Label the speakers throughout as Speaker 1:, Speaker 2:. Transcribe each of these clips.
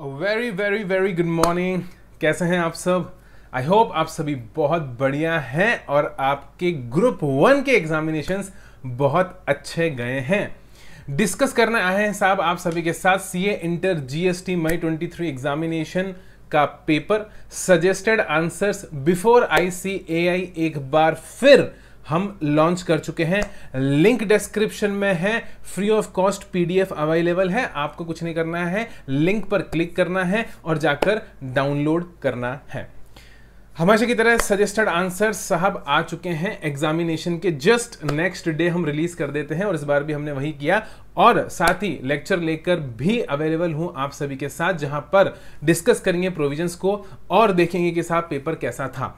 Speaker 1: very very very good morning कैसे हैं आप सब आई होप आप सभी बहुत बढ़िया हैं और आपके ग्रुप वन के एग्जामिनेशन बहुत अच्छे गए हैं डिस्कस करने आए हैं साहब आप सभी के साथ C A inter G S T May twenty three examination का paper suggested answers before I C A I एक बार फिर हम लॉन्च कर चुके हैं लिंक डिस्क्रिप्शन में है free of cost PDF available है आपको कुछ नहीं करना है लिंक पर क्लिक करना है और जाकर डाउनलोड करना है हमेशा की तरह सजेस्टेड आंसर साहब आ चुके हैं एग्जामिनेशन के जस्ट नेक्स्ट डे हम रिलीज कर देते हैं और इस बार भी हमने वही किया और साथ ही लेक्चर लेकर भी अवेलेबल हूं आप सभी के साथ जहां पर डिस्कस करेंगे प्रोविजंस को और देखेंगे कि साहब पेपर कैसा था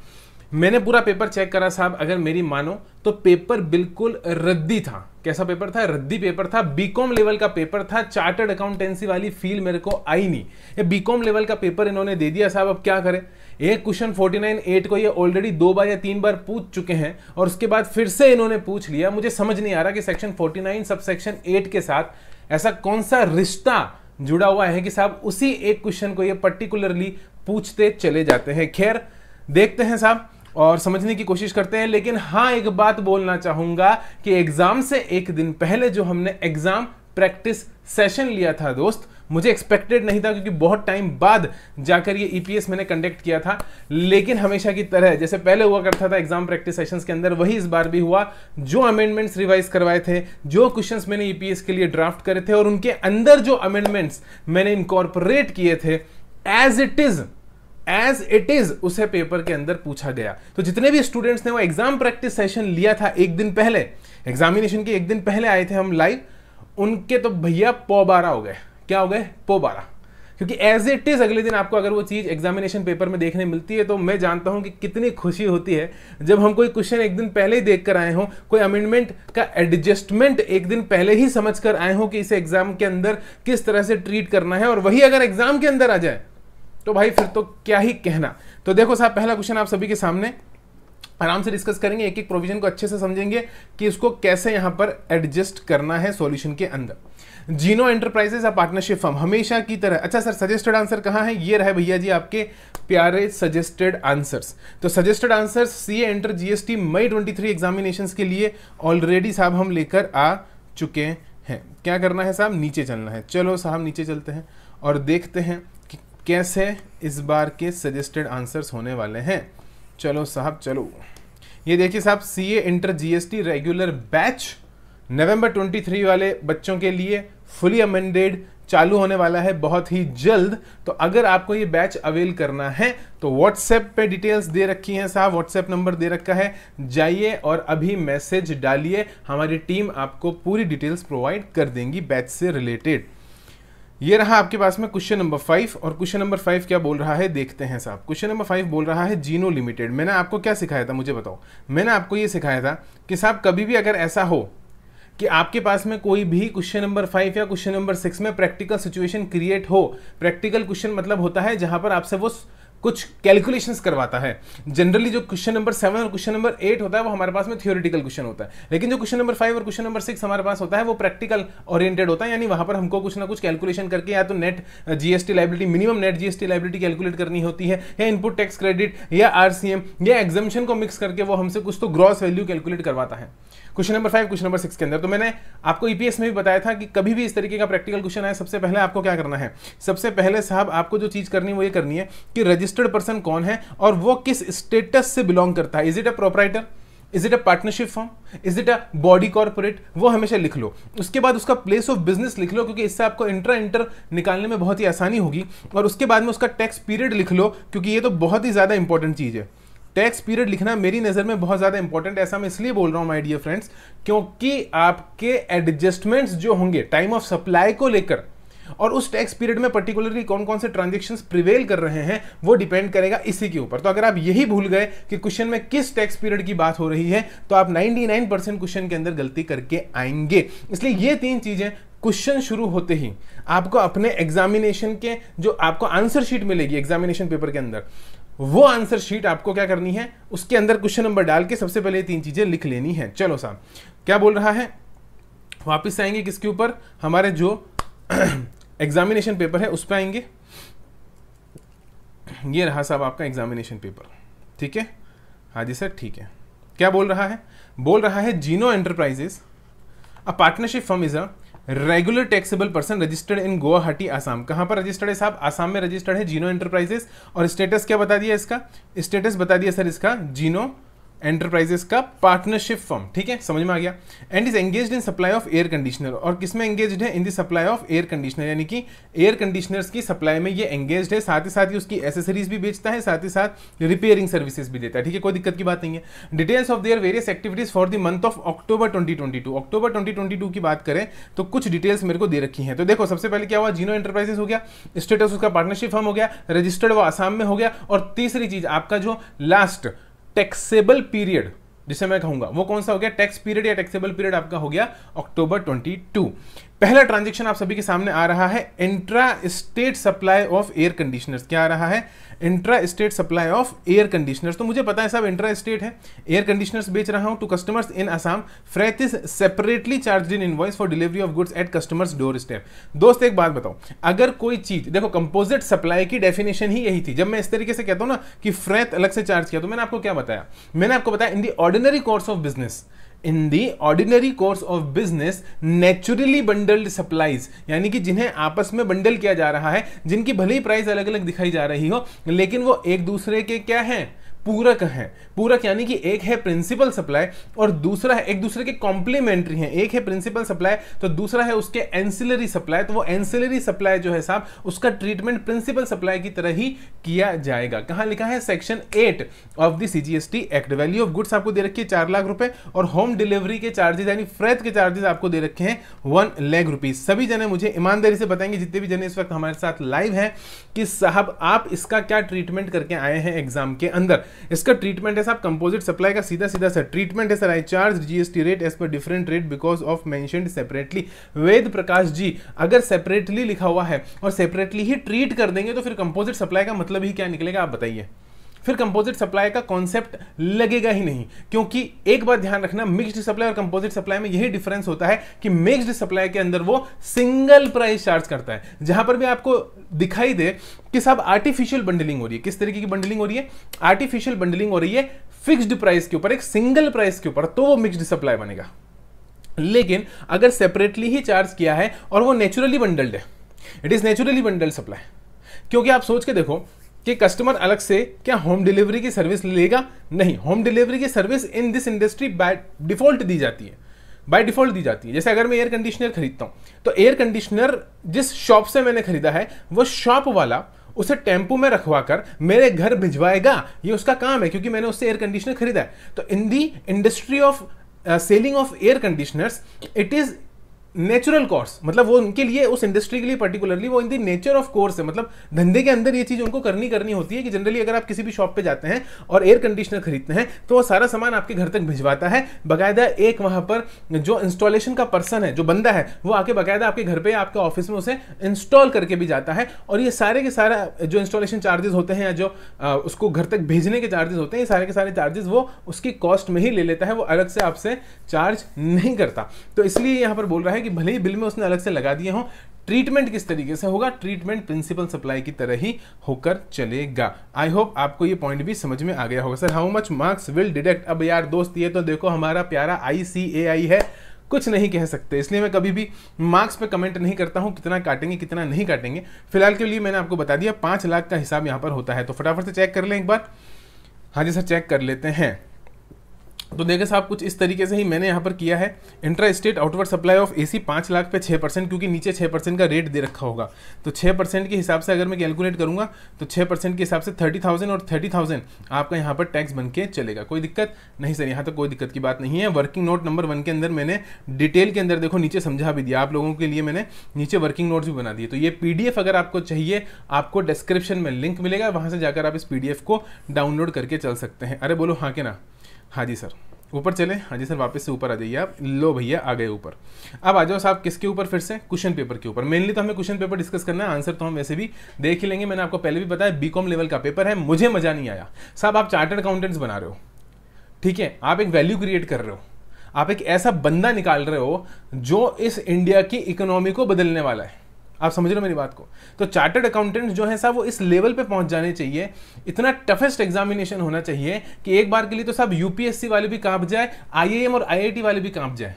Speaker 1: मैंने पूरा पेपर चेक करा साहब अगर मेरी मानो तो पेपर बिल्कुल रद्दी था कैसा पेपर था रद्दी पेपर था बीकॉम लेवल का पेपर था चार्टर्ड अकाउंटेंसी वाली फील मेरे को आई नहीं ये बीकॉम लेवल का पेपर इन्होंने दे दिया साहब अब क्या करें एक क्वेश्चन 49 एट को ये ऑलरेडी दो बार या तीन बार पूछ चुके हैं और उसके बाद फिर से इन्होंने पूछ लिया मुझे समझ नहीं आ रहा कि section forty sub section eight के साथ ऐसा कौन सा रिश्ता जुड़ा हुआ है कि साहब उसी एक क्वेश्चन को ये पर्टिकुलरली पूछते चले जाते हैं खैर देखते हैं साहब और समझने की कोशिश करते हैं लेकिन हाँ एक बात बोलना चाहूंगा कि एग्ज़ाम से एक दिन पहले जो हमने एग्ज़ाम प्रैक्टिस सेशन लिया था दोस्त मुझे एक्सपेक्टेड नहीं था क्योंकि बहुत टाइम बाद जाकर ये ईपीएस e मैंने कंडक्ट किया था लेकिन हमेशा की तरह जैसे पहले हुआ करता था एग्जाम प्रैक्टिस सेशंस के अंदर वही इस बार भी हुआ जो अमेंडमेंट्स रिवाइज करवाए थे जो क्वेश्चंस मैंने ईपीएस e के लिए ड्राफ्ट करे थे और उनके अंदर जो अमेंडमेंट्स मैंने इनकॉर्पोरेट किए थे as it is as it is उसे पेपर के अंदर पूछा गया तो जितने भी स्टूडेंट्स ने वो एग्जाम प्रैक्टिस सेशन लिया था एक दिन पहले एग्जामिनेशन के एक दिन पहले आए थे हम लाइव उनके तो भैया पोबारा हो गए क्या हो गए पोबारा क्योंकि एज इट इज अगले दिन आपको अगर वो चीज एग्जामिनेशन पेपर में देखने मिलती है तो मैं जानता हूं कि कितनी खुशी होती है जब हम कोई क्वेश्चन एक दिन पहले ही देख कर आए हों कोई अमेंडमेंट का एडजस्टमेंट एक दिन पहले ही समझ कर आए हों कि इसे एग्जाम के अंदर किस तरह से ट्रीट करना है और वही अगर एग्जाम के अंदर आ जाए तो भाई फिर तो क्या ही कहना तो देखो साहब पहला क्वेश्चन आप सभी के सामने आराम से डिस्कस करेंगे एक एक प्रोविजन को अच्छे से समझेंगे कि इसको कैसे यहां पर एडजस्ट करना है सॉल्यूशन के अंदर जीनो एंटरप्राइजेस या पार्टनरशिप फर्म हमेशा की तरह अच्छा सर सजेस्टेड आंसर कहाँ है ये रहे भैया जी आपके प्यारे सजेस्टेड आंसर्स तो suggested answers C inter GST May twenty three examination के लिए ऑलरेडी साहब हम लेकर आ चुके हैं क्या करना है साहब नीचे चलना है चलो साहब नीचे चलते हैं और देखते हैं कैसे इस बार के सजेस्टेड आंसर्स होने वाले हैं चलो साहब चलो ये देखिए साहब C A inter GST regular batch November 23 वाले बच्चों के लिए फुली अमेंडेड चालू होने वाला है बहुत ही जल्द तो अगर आपको ये बैच अवेल करना है तो व्हाट्सएप पे डिटेल्स दे रखी हैं साहब व्हाट्सएप नंबर दे रखा है जाइए और अभी मैसेज डालिए हमारी टीम आपको पूरी डिटेल्स प्रोवाइड कर देंगी बैच से रिलेटेड ये रहा आपके पास में क्वेश्चन नंबर फाइव और क्वेश्चन नंबर फाइव क्या बोल रहा है देखते हैं साहब क्वेश्चन नंबर फाइव बोल रहा है जीनो लिमिटेड मैंने आपको क्या सिखाया था मुझे बताओ मैंने आपको ये सिखाया था कि साहब कभी भी अगर ऐसा हो कि आपके पास में कोई भी क्वेश्चन नंबर फाइव या क्वेश्चन नंबर सिक्स में प्रैक्टिकल सिचुएशन क्रिएट हो प्रैक्टिकल क्वेश्चन मतलब होता है जहां पर आपसे वो कुछ कैलकुलेशंस करवाता है जनरली जो क्वेश्चन नंबर सेवन और क्वेश्चन नंबर एट होता है वो हमारे पास में थियोरिटिकल क्वेश्चन होता है लेकिन जो क्वेश्चन नंबर फाइव और क्वेश्चन नंबर सिक्स हमारे पास होता है वो प्रैक्टिकल ओरिएंटेड होता है यानी वहां पर हमको कुछ ना कुछ कैलकुलेशन करके या तो net GST liability minimum net GST liability calculate करनी होती है या इनपुट टैक्स क्रेडिट या आर या एग्जामेशन को मिक्स करके वो हमसे कुछ तो ग्रॉस वैल्यू कैलकुलेट करवाता है question number five question number six के अंदर तो मैंने आपको ईपीएस e में भी बताया था कि कभी भी इस तरीके का प्रैक्टिकल क्वेश्चन आए सबसे पहले आपको क्या करना है सबसे पहले साहब आपको जो चीज करनी है वो ये करनी है कि रजिस्टर रजिस्टर्ड पर्सन कौन है और वो किस स्टेटस से बिलोंग करता है is it a proprietor is it a partnership form is it a body corporate वो हमेशा लिख लो उसके बाद उसका प्लेस ऑफ बिजनेस लिख लो क्योंकि इससे आपको इंट्रा इंटर निकालने में बहुत ही आसानी होगी और उसके बाद में उसका टैक्स पीरियड लिख लो क्योंकि ये तो बहुत ही ज़्यादा इंपॉर्टेंट चीज़ है टैक्स पीरियड लिखना मेरी नज़र में बहुत ज़्यादा इंपॉर्टेंट ऐसा मैं इसलिए बोल रहा हूँ माई डियर फ्रेंड्स क्योंकि आपके एडजस्टमेंट्स जो होंगे टाइम ऑफ सप्लाई को लेकर और उस टैक्स पीरियड में पर्टिकुलरली कौन कौन से ट्रांजेक्शन प्रिवेल कर रहे हैं वो डिपेंड करेगा इसी के ऊपर तो अगर आप यही भूल गए कि क्वेश्चन में किस टैक्स पीरियड की बात हो रही है तो आप 99% क्वेश्चन के अंदर गलती करके आएंगे इसलिए ये तीन चीजें क्वेश्चन शुरू होते ही आपको अपने एग्जामिनेशन के जो आपको आंसर शीट मिलेगी एग्जामिनेशन पेपर के अंदर वो आंसर शीट आपको क्या करनी है उसके अंदर क्वेश्चन नंबर डाल के सबसे पहले तीन चीजें लिख लेनी है चलो साहब क्या बोल रहा है वापस आएंगे किसके ऊपर हमारे जो एग्जामिनेशन पेपर है उस पर आएंगे ये रहा साहब आपका एग्जामिनेशन पेपर ठीक है हाँ जी सर ठीक है क्या बोल रहा है बोल रहा है Zeno enterprises a partnership firm is a regular taxable person registered in Guwahati Assam कहाँ पर रजिस्टर्ड है साहब आसाम में रजिस्टर्ड है जीनो एंटरप्राइजेस और स्टेटस क्या बता दिया इसका स्टेटस बता दिया सर इसका जीनो एंटरप्राइजेस का पार्टनरशिप फर्म ठीक है समझ में आ गया and is engage in supply of air conditioner और किसमें एंगेज है in the supply of air conditioner यानी कि एयर कंडीशनर की सप्लाई में ये एंगेज है साथ ही साथ ही उसकी एसेसरीज भी बेचता है साथ ही साथ रिपेयरिंग सर्विसेज भी देता है ठीक है कोई दिक्कत की बात नहीं है details of their various activities for the month of October twenty October twenty की बात करें तो कुछ डिटेल्स मेरे को दे रखी है तो देखो सबसे पहले क्या हुआ जीनो एंटरप्राइजेस हो गया स्टेटस उसका पार्टनरशिप फर्म हो गया रजिस्टर्ड वो आसाम में हो गया और तीसरी चीज आपका जो लास्ट टैक्सेबल पीरियड जिसे मैं कहूंगा वो कौन सा हो गया टैक्स पीरियड या टैक्सेबल पीरियड आपका हो गया अक्टूबर 22 पहला ट्रांजेक्शन आप सभी के सामने आ रहा है intra state supply of air conditioners क्या आ रहा है intra state supply of air conditioners तो मुझे पता है साहब इंट्रा स्टेट है एयर कंडीशनर्स बेच रहा हूं to customers in Assam freight is separately charge in invoice for delivery of goods at customers door step दोस्त एक बात बताओ अगर कोई चीज देखो कंपोजिट सप्लाई की डेफिनेशन ही यही थी जब मैं इस तरीके से कहता हूं ना कि फ्रैत अलग से चार्ज किया तो मैंने आपको क्या बताया मैंने आपको बताया in the ordinary course of business in the ordinary course of business naturally bundled supplies यानी कि जिन्हें आपस में बंडल किया जा रहा है जिनकी भले ही प्राइस अलग अलग दिखाई जा रही हो लेकिन वो एक दूसरे के क्या हैं पूरक हैं पूरक यानी कि एक है प्रिंसिपल सप्लाई और दूसरा है एक दूसरे के कॉम्प्लीमेंट्री हैं एक है प्रिंसिपल सप्लाई तो दूसरा है उसके एंसिलरी सप्लाई तो वो एंसिलरी सप्लाई जो है साहब उसका ट्रीटमेंट प्रिंसिपल सप्लाई की तरह ही किया जाएगा कहाँ लिखा है section eight of the CGST act value of goods आपको दे रखी है चार लाख रुपए और होम डिलीवरी के चार्जेज यानी फ्रैत के चार्जेस आपको दे रखे हैं वन लैख रुपीज सभी जने मुझे ईमानदारी से बताएंगे जितने भी जने इस वक्त हमारे साथ लाइव हैं कि साहब आप इसका क्या ट्रीटमेंट करके आए हैं एग्जाम के अंदर इसका ट्रीटमेंट है साहब कंपोजिट सप्लाई का सीधा सीधा सर ट्रीटमेंट है sir I charge GST rate as per different rate because of mention separately Ved Prakash ji अगर सेपरेटली लिखा हुआ है और सेपरेटली ही ट्रीट कर देंगे तो फिर कंपोजिट सप्लाई का मतलब ही क्या निकलेगा आप बताइए फिर कंपोजिट सप्लाई का कॉन्सेप्ट लगेगा ही नहीं क्योंकि एक बार ध्यान रखना मिक्स्ड सप्लाई और कंपोजिट सप्लाई में यही डिफरेंस होता है कि मिक्स्ड सप्लाई के अंदर वो सिंगल प्राइस चार्ज करता है जहां पर भी आपको दिखाई दे कि साहब आर्टिफिशियल बंडलिंग हो रही है किस तरीके की बंडलिंग हो रही है आर्टिफिशियल बंडलिंग हो रही है फिक्स्ड प्राइस के ऊपर एक सिंगल प्राइस के ऊपर तो वो मिक्स्ड सप्लाई बनेगा लेकिन अगर सेपरेटली ही चार्ज किया है और वो नेचुरली बंडल्ड है it is naturally bundled supply क्योंकि आप सोच के देखो कि कस्टमर अलग से क्या होम डिलीवरी की सर्विस लेगा नहीं होम डिलीवरी की service in this industry by default दी जाती है बाय डिफॉल्ट दी जाती है जैसे अगर मैं एयर कंडीशनर खरीदता हूँ तो एयर कंडीशनर जिस शॉप से मैंने खरीदा है वो शॉप वाला उसे टेम्पो में रखवा कर मेरे घर भिजवाएगा ये उसका काम है क्योंकि मैंने उससे एयर कंडीशनर खरीदा है तो in the industry of selling of air conditioners it is natural course मतलब वो उनके लिए उस इंडस्ट्री के लिए पर्टिकुलरली वो in the nature of course है मतलब धंधे के अंदर ये चीज़ उनको करनी करनी होती है कि जनरली अगर आप किसी भी शॉप पे जाते हैं और एयर कंडीशनर खरीदते हैं तो वो सारा सामान आपके घर तक भिजवाता है बाकायदा एक वहां पर जो इंस्टॉलेशन का पर्सन है जो बंदा है वो आके बाकायदा आपके घर पर आपके ऑफिस में उसे इंस्टॉल करके भी जाता है और ये सारे के सारा जो इंस्टॉलेशन चार्जेस होते हैं या जो उसको घर तक भेजने के चार्जेस होते हैं ये सारे के सारे चार्जेस वो उसकी कॉस्ट में ही ले लेता है वो अलग से आपसे चार्ज नहीं करता तो इसलिए यहाँ पर बोल रहा है है कि भले ही बिल में उसने अलग से लगा दिए हों ट्रीटमेंट किस तरीके से होगा ट्रीटमेंट प्रिंसिपल सप्लाई की तरह ही होकर चलेगा आई होप आपको ये पॉइंट भी समझ में आ गया होगा sir how much marks will deduct अब यार दोस्त ये तो देखो हमारा प्यारा आई है कुछ नहीं कह सकते इसलिए मैं कभी भी मार्क्स पे कमेंट नहीं करता हूँ कितना काटेंगे कितना नहीं काटेंगे फिलहाल के लिए मैंने आपको बता दिया पाँच लाख का हिसाब यहाँ पर होता है तो फटाफट से चेक कर लें एक बार हाँ जी सर चेक कर लेते हैं तो देखिए साहब कुछ इस तरीके से ही मैंने यहाँ पर किया है intra state outward supply of AC पाँच लाख पे छः परसेंट क्योंकि नीचे छः परसेंट का रेट दे रखा होगा तो छः परसेंट के हिसाब से अगर मैं कैलकुलेट करूँगा तो छः परसेंट के हिसाब से थर्टी थाउजेंड और थर्टी थाउजेंड आपका यहाँ पर टैक्स बन के चलेगा कोई दिक्कत नहीं सर यहाँ तक तो कोई दिक्कत की बात नहीं है वर्किंग नोट नंबर वन के अंदर मैंने डिटेल के अंदर देखो नीचे समझा भी दिया आप लोगों के लिए मैंने नीचे वर्किंग नोट्स भी बना दिए तो ये पी अगर आपको चाहिए आपको डिस्क्रिप्शन में लिंक मिलेगा वहाँ से जाकर आप इस पी को डाउनलोड करके चल सकते हैं अरे बोलो हाँ के ना हाँ जी सर ऊपर चले हाँ जी सर वापस से ऊपर आ जाइए आप लो भैया आ गए ऊपर अब आ जाओ साहब किसके ऊपर फिर से क्वेश्चन पेपर के ऊपर मेनली तो हमें क्वेश्चन पेपर डिस्कस करना है आंसर तो हम वैसे भी देख ही लेंगे मैंने आपको पहले भी बताया बीकॉम लेवल का पेपर है मुझे मजा नहीं आया साहब आप चार्टर्ड अकाउंटेंट्स बना रहे हो ठीक है आप एक वैल्यू क्रिएट कर रहे हो आप एक ऐसा बंदा निकाल रहे हो जो इस इंडिया की इकोनॉमी को बदलने वाला है आप समझ रहे हो मेरी बात को तो चार्टर्ड अकाउंटेंट जो है साहब वो इस लेवल पे पहुंच जाने चाहिए इतना टफेस्ट एग्जामिनेशन होना चाहिए कि एक बार के लिए तो साहब यूपीएससी वाले भी कांप जाए आईएएम और आईआईटी वाले भी कांप जाए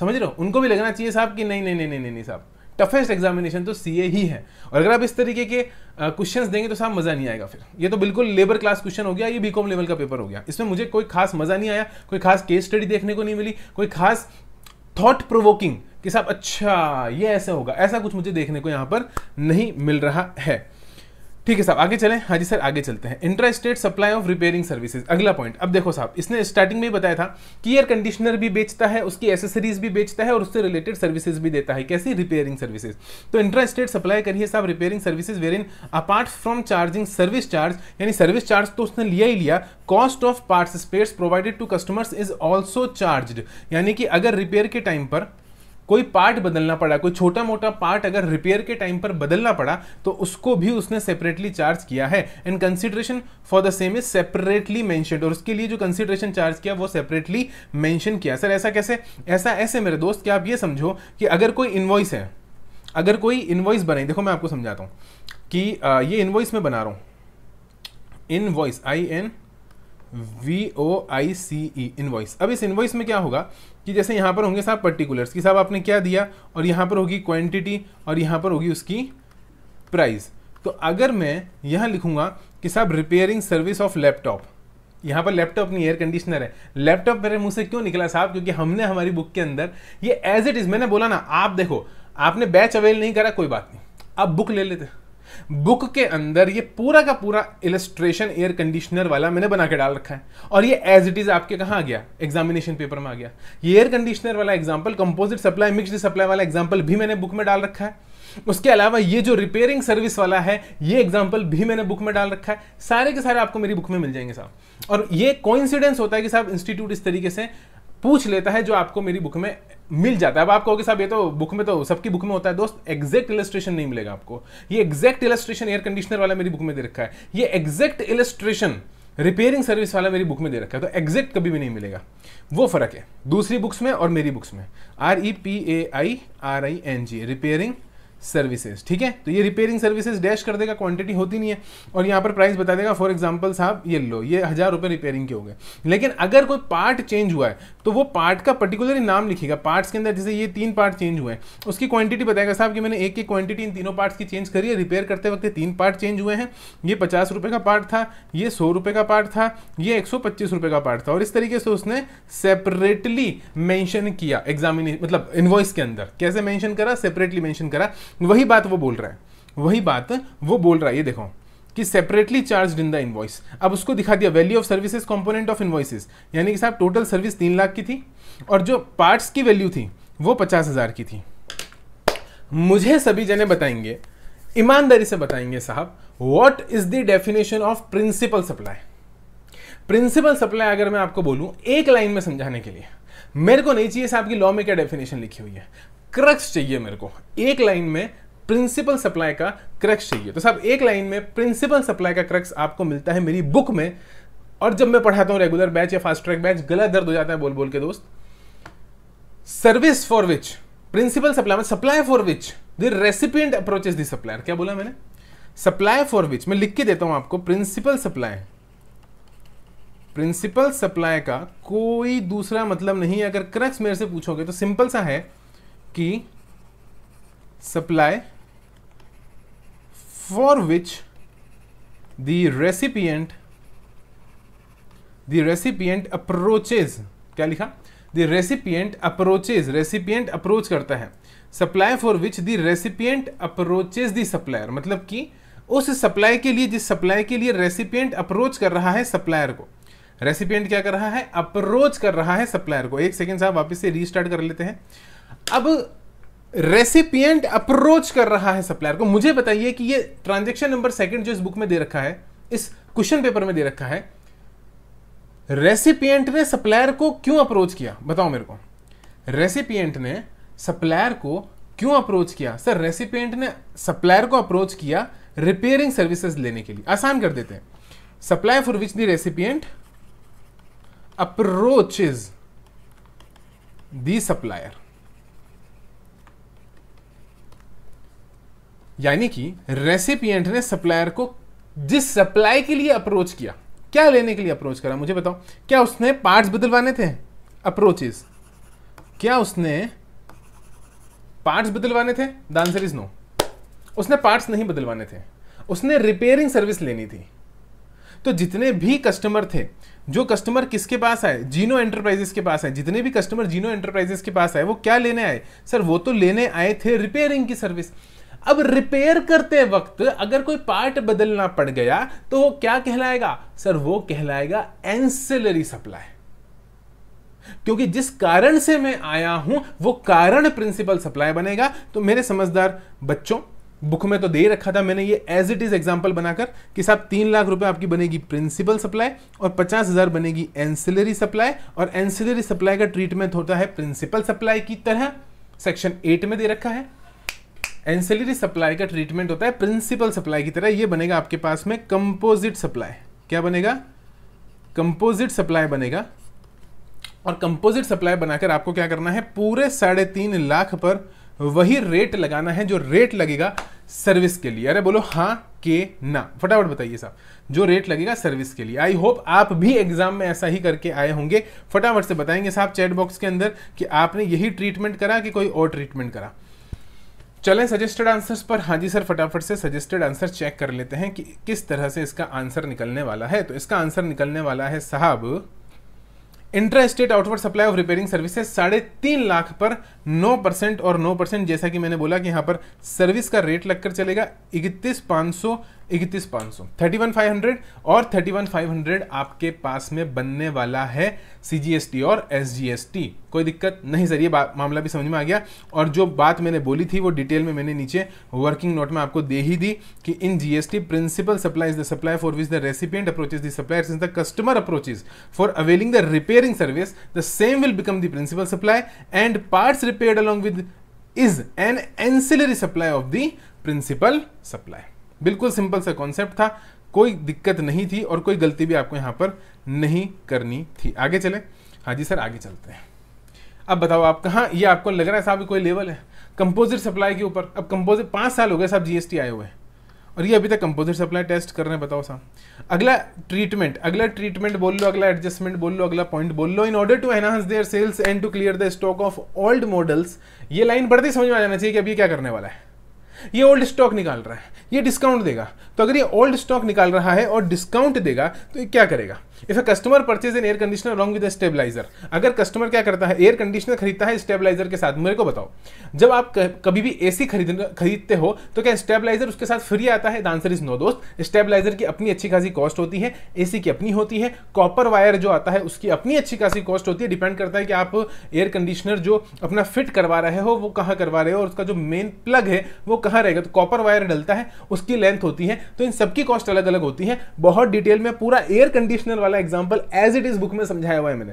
Speaker 1: समझ रहे हो उनको भी लगना चाहिए साहब कि नहीं नहीं नहीं नहीं नहीं साहब टफेस्ट एग्जामिनेशन तो सी ए ही है और अगर आप इस तरीके के क्वेश्चन देंगे तो साहब मज़ा नहीं आएगा फिर ये तो बिल्कुल लेबर क्लास क्वेश्चन हो गया ये बीकॉम लेवल का पेपर हो गया इसमें मुझे कोई खास मज़ा नहीं आया कोई खास केस स्टडी देखने को नहीं मिली कोई खास थॉट प्रोवोकिंग कि साहब अच्छा ये ऐसा होगा ऐसा कुछ मुझे देखने को यहाँ पर नहीं मिल रहा है ठीक है साहब आगे चलें हाँ जी सर आगे चलते हैं intra state supply of repairing services अगला पॉइंट अब देखो साहब इसने स्टार्टिंग में ही बताया था कि एयर कंडीशनर भी बेचता है उसकी एसेसरीज भी बेचता है और उससे रिलेटेड सर्विसेज भी देता है कैसी रिपेयरिंग सर्विसेज तो इंट्रा स्टेट सप्लाई करिए साहब repairing services where in apart from charging service charge यानी सर्विस चार्ज तो उसने लिया ही लिया cost of parts spare provided to customers is also charge यानी कि अगर रिपेयर के टाइम पर कोई पार्ट बदलना पड़ा कोई छोटा मोटा पार्ट अगर रिपेयर के टाइम पर बदलना पड़ा तो उसको भी उसने सेपरेटली चार्ज किया है and consideration for the same is separately mention और उसके लिए जो कंसिडरेशन चार्ज किया वो सेपरेटली मैंशन किया सर ऐसा कैसे ऐसा ऐसे मेरे दोस्त कि आप ये समझो कि अगर कोई इन्वॉइस है अगर कोई इन्वॉइस बनाई देखो मैं आपको समझाता हूँ कि ये इन्वॉइस में बना रहा हूँ invoice I N V O I C E invoice अब इस इनवॉइस में क्या होगा कि जैसे यहाँ पर होंगे साहब पर्टिकुलर्स कि साहब आपने क्या दिया और यहाँ पर होगी क्वांटिटी और यहाँ पर होगी उसकी प्राइस तो अगर मैं यहाँ लिखूँगा कि साहब रिपेयरिंग सर्विस ऑफ लैपटॉप यहाँ पर लैपटॉप नहीं एयर कंडीशनर है लैपटॉप मेरे मुंह से क्यों निकला साहब क्योंकि हमने हमारी बुक के अंदर ये एज इट इज़ मैंने बोला ना आप देखो आपने बैच अवेल नहीं करा कोई बात नहीं आप बुक ले लेते बुक के अंदर ये पूरा का पूरा इलस्ट्रेशन एयर कंडीशनर वाला मैंने बना के डाल रखा है और ये एज इट इज़ आपके कहाँ आ गया एग्जामिनेशन पेपर में आ गया ये एयर कंडीशनर वाला example composite supply mixed supply वाला एग्जाम्पल भी मैंने बुक में डाल रखा है उसके अलावा ये जो रिपेयरिंग सर्विस वाला है ये एग्जाम्पल भी मैंने बुक में डाल रखा है सारे के सारे आपको मेरी बुक में मिल जाएंगे साहब और ये कोइंसिडेंस होता है कि साहब इंस्टीट्यूट इस तरीके से पूछ लेता है जो आपको मेरी बुक में मिल जाता है अब आप कहोगे साहब ये तो बुक में तो सबकी बुक में होता है दोस्त एग्जैक्ट इलेस्ट्रेशन नहीं मिलेगा आपको ये एग्जैक्ट इलेस्ट्रेशन एयर कंडीशनर वाला मेरी बुक में दे रखा है ये एग्जैक्ट इलेस्ट्रेशन रिपेयरिंग सर्विस वाला मेरी बुक में दे रखा है तो एग्जैक्ट कभी भी नहीं मिलेगा वो फर्क है दूसरी बुक्स में और मेरी बुक्स में R E P A I R I N G repairing services ठीक है तो ये रिपेयरिंग सर्विसेज डैश कर देगा क्वांटिटी होती नहीं है और यहाँ पर प्राइस बता देगा फॉर एग्जाम्पल साहब ये लो ये हज़ार रुपये रिपेयरिंग के हो गए लेकिन अगर कोई पार्ट चेंज हुआ है तो वो पार्ट का पर्टिकुलर नाम लिखेगा पार्ट्स के अंदर जैसे ये तीन पार्ट चेंज हुए हैं उसकी क्वांटिटी बताएगा साहब कि मैंने एक की क्वांटिटी इन तीनों पार्ट्स की चेंज करी है रिपेयर करते वक्त तीन पार्ट चेंज हुए हैं ये पचास रुपये का पार्ट था ये सौ का पार्ट था ये एक सौ पच्चीस का पार्ट था और इस तरीके से उसने सेपरेटली मैंशन किया एग्जामिने मतलब इन्वॉइस के अंदर कैसे मैंशन करा सेपरेटली मैंशन करा वही बात वो बोल रहा है वही बात वो बोल रहा है ये देखो कि separately charge in the invoice अब उसको दिखा दिया value of services component of invoices यानी कि साहब टोटल सर्विस तीन लाख की थी और जो पार्ट्स की वैल्यू थी वो पचास हज़ार की थी मुझे सभी जने बताएंगे ईमानदारी से बताएंगे साहब what is the definition of principal supply principal supply अगर मैं आपको बोलूं एक लाइन में समझाने के लिए मेरे को नहीं चाहिए साहब की लॉ में क्या डेफिनेशन लिखी हुई है क्रक्स चाहिए मेरे को एक लाइन में प्रिंसिपल सप्लाई का क्रक्स चाहिए तो साहब एक लाइन में प्रिंसिपल सप्लाई का क्रक्स आपको मिलता है मेरी बुक में और जब मैं पढ़ाता हूं रेगुलर बैच या फास्ट ट्रैक बैच गला दर्द हो जाता है बोल बोल के दोस्त service for which principal supply supply for which the recipient approach is supplier क्या बोला मैंने सप्लाई फॉर विच मैं लिख के देता हूं आपको प्रिंसिपल सप्लाई प्रिंसिपल सप्लाई का कोई दूसरा मतलब नहीं है अगर क्रक्स मेरे से पूछोगे तो सिंपल सा है की supply for which the recipient the recipient approaches क्या लिखा the recipient approaches recipient approach करता है supply for which the recipient approaches the supplier मतलब कि उस सप्लाई के लिए जिस सप्लाई के लिए रेसिपियंट अप्रोच कर रहा है सप्लायर को रेसिपियंट क्या कर रहा है अप्रोच कर रहा है सप्लायर को एक सेकेंड साहब वापस से रीस्टार्ट कर लेते हैं अब रेसिपियंट अप्रोच कर रहा है सप्लायर को मुझे बताइए कि ये ट्रांजेक्शन नंबर सेकंड जो इस बुक में दे रखा है इस क्वेश्चन पेपर में दे रखा है रेसिपियंट ने सप्लायर को क्यों अप्रोच किया बताओ मेरे को रेसिपियंट ने सप्लायर को क्यों अप्रोच किया सर रेसिपियंट ने सप्लायर को अप्रोच किया रिपेयरिंग सर्विसेज लेने के लिए आसान कर देते हैं supply for which the recipient approaches is supplier यानी कि रेसिपियंट ने सप्लायर को जिस सप्लाई के लिए अप्रोच किया क्या लेने के लिए अप्रोच करा मुझे बताओ क्या उसने पार्ट्स बदलवाने थे अप्रोचेस क्या उसने पार्ट्स बदलवाने थे द आंसर इज नो उसने पार्ट्स नहीं बदलवाने थे उसने रिपेयरिंग सर्विस लेनी थी तो जितने भी कस्टमर थे जो कस्टमर किसके पास आए जीनो एंटरप्राइजेस के पास आए जितने भी कस्टमर जीनो एंटरप्राइजेस के पास आए वो क्या लेने आए सर वो तो लेने आए थे रिपेयरिंग की सर्विस अब रिपेयर करते वक्त अगर कोई पार्ट बदलना पड़ गया तो वो क्या कहलाएगा सर वो कहलाएगा एंसिलरी सप्लाई क्योंकि जिस कारण से मैं आया हूं वो कारण प्रिंसिपल सप्लाई बनेगा तो मेरे समझदार बच्चों बुक में तो दे रखा था मैंने ये एज इट इज एग्जाम्पल बनाकर कि साहब तीन लाख रुपए आपकी बनेगी प्रिंसिपल सप्लाई और पचास हजार बनेगी एंसिलरी सप्लाई और एंसिलरी सप्लाई का ट्रीटमेंट होता है प्रिंसिपल सप्लाई की तरह सेक्शन एट में दे रखा है एंसिलरी सप्लाई का ट्रीटमेंट होता है प्रिंसिपल सप्लाई की तरह ये बनेगा आपके पास में कंपोजिट सप्लाई क्या बनेगा कंपोजिट सप्लाई बनेगा और कंपोजिट सप्लाई बनाकर आपको क्या करना है पूरे साढ़े तीन लाख पर वही रेट लगाना है जो रेट लगेगा सर्विस के लिए अरे बोलो हाँ के ना फटाफट बताइए साहब जो रेट लगेगा सर्विस के लिए आई होप आप भी एग्जाम में ऐसा ही करके आए होंगे फटाफट से बताएंगे साहब चैट बॉक्स के अंदर कि आपने यही ट्रीटमेंट करा कि कोई और ट्रीटमेंट करा चलें सजेस्टेड आंसर्स पर हाँ जी सर फटाफट से सजेस्टेड आंसर चेक कर लेते हैं कि किस तरह से इसका आंसर निकलने वाला है तो इसका आंसर निकलने वाला है साहब intra state outward supply of repairing services साढ़े तीन लाख पर नौ परसेंट और नौ परसेंट जैसा कि मैंने बोला कि यहाँ पर सर्विस का रेट लगकर चलेगा इकतीस पाँच सौ इकतीस पाँच सौ थर्टी वन फाइव हंड्रेड और थर्टी वन फाइव हंड्रेड आपके पास में बनने वाला है सी जी एस टी और एस जी एस टी कोई दिक्कत नहीं सर ये मामला भी समझ में आ गया और जो बात मैंने बोली थी वो डिटेल में मैंने नीचे वर्किंग नोट में आपको दे ही दी कि in G S T principal supplies the supply for which the recipient approaches the supplier in the customer approaches for availing the repairing service the same will become the principal supply and parts repair along with is an ancillary supply of the principal supply बिल्कुल simple सा concept था कोई दिक्कत नहीं थी और कोई गलती भी आपको यहाँ पर नहीं करनी थी आगे चले हाँ जी सर आगे चलते हैं अब बताओ आप कहाँ ये आपको लग रहा है साहब कोई लेवल है कंपोजिट सप्लाई के ऊपर अब कंपोजिट पाँच साल हो गए साहब जीएसटी आए हुए हैं और ये अभी तक कंपोजिट सप्लाई टेस्ट कर रहे हैं बताओ साहब अगला ट्रीटमेंट अगला ट्रीटमेंट बोल लो अगला एडजस्टमेंट बोल लो अगला पॉइंट बोल लो in order to enhance their sales and to clear the stock of old models ये लाइन बढ़ती समझ में आ जाना चाहिए कि अभी क्या करने वाला है ये ओल्ड स्टॉक निकाल रहा है ये डिस्काउंट देगा तो अगर ये ओल्ड स्टॉक निकाल रहा है और डिस्काउंट देगा तो ये क्या करेगा if a customer purchase an air conditioner wrong with stabilizer अगर कस्टमर क्या करता है एयर कंडीशनर खरीदता है स्टेबलाइजर के साथ मेरे को बताओ जब आप कभी भी एसी खरीद खरीदते हो तो क्या स्टेबलाइजर उसके साथ फ्री आता है आंसर इज नो दोस्त स्टेबलाइजर की अपनी अच्छी खासी कॉस्ट होती है एसी की अपनी होती है कॉपर वायर जो आता है उसकी अपनी अच्छी खासी कॉस्ट होती है डिपेंड करता है कि आप एयर कंडीशनर जो अपना फिट करवा रहे हो वो कहाँ करवा रहे हो और उसका जो मेन प्लग है वो कहाँ रहेगा तो कॉपर वायर डलता है उसकी लेंथ होती है तो इन सबकी कॉस्ट अलग अलग होती है बहुत डिटेल में पूरा एयर कंडीशनर वाला example as it is book में समझाया हुआ है मैंने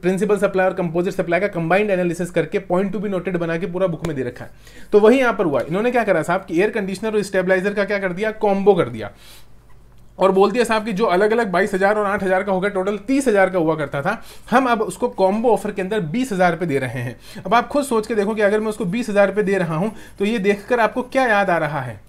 Speaker 1: प्रिंसिपल सप्लाई और कंपोजिट सप्लाई का कंबाइंड एनालिसिस करके पॉइंट टू भी नोटेड बना के पूरा बुक में दे रखा है तो वही यहां पर हुआ इन्होंने क्या करा साहब कि एयर कंडीशनर और स्टेबलाइजर का क्या कर दिया कॉम्बो कर दिया और बोल दिया साहब कि जो अलग अलग बाईस हजार और आठ हजार का होगा टोटल तीस हजार का हुआ करता था हम अब उसको कॉम्बो ऑफर के अंदर बीस हजार रुपये दे रहे हैं अब आप खुद सोच के देखो कि अगर मैं उसको बीस हजार रुपये दे रहा हूं तो ये देखकर आपको क्या याद आ रहा है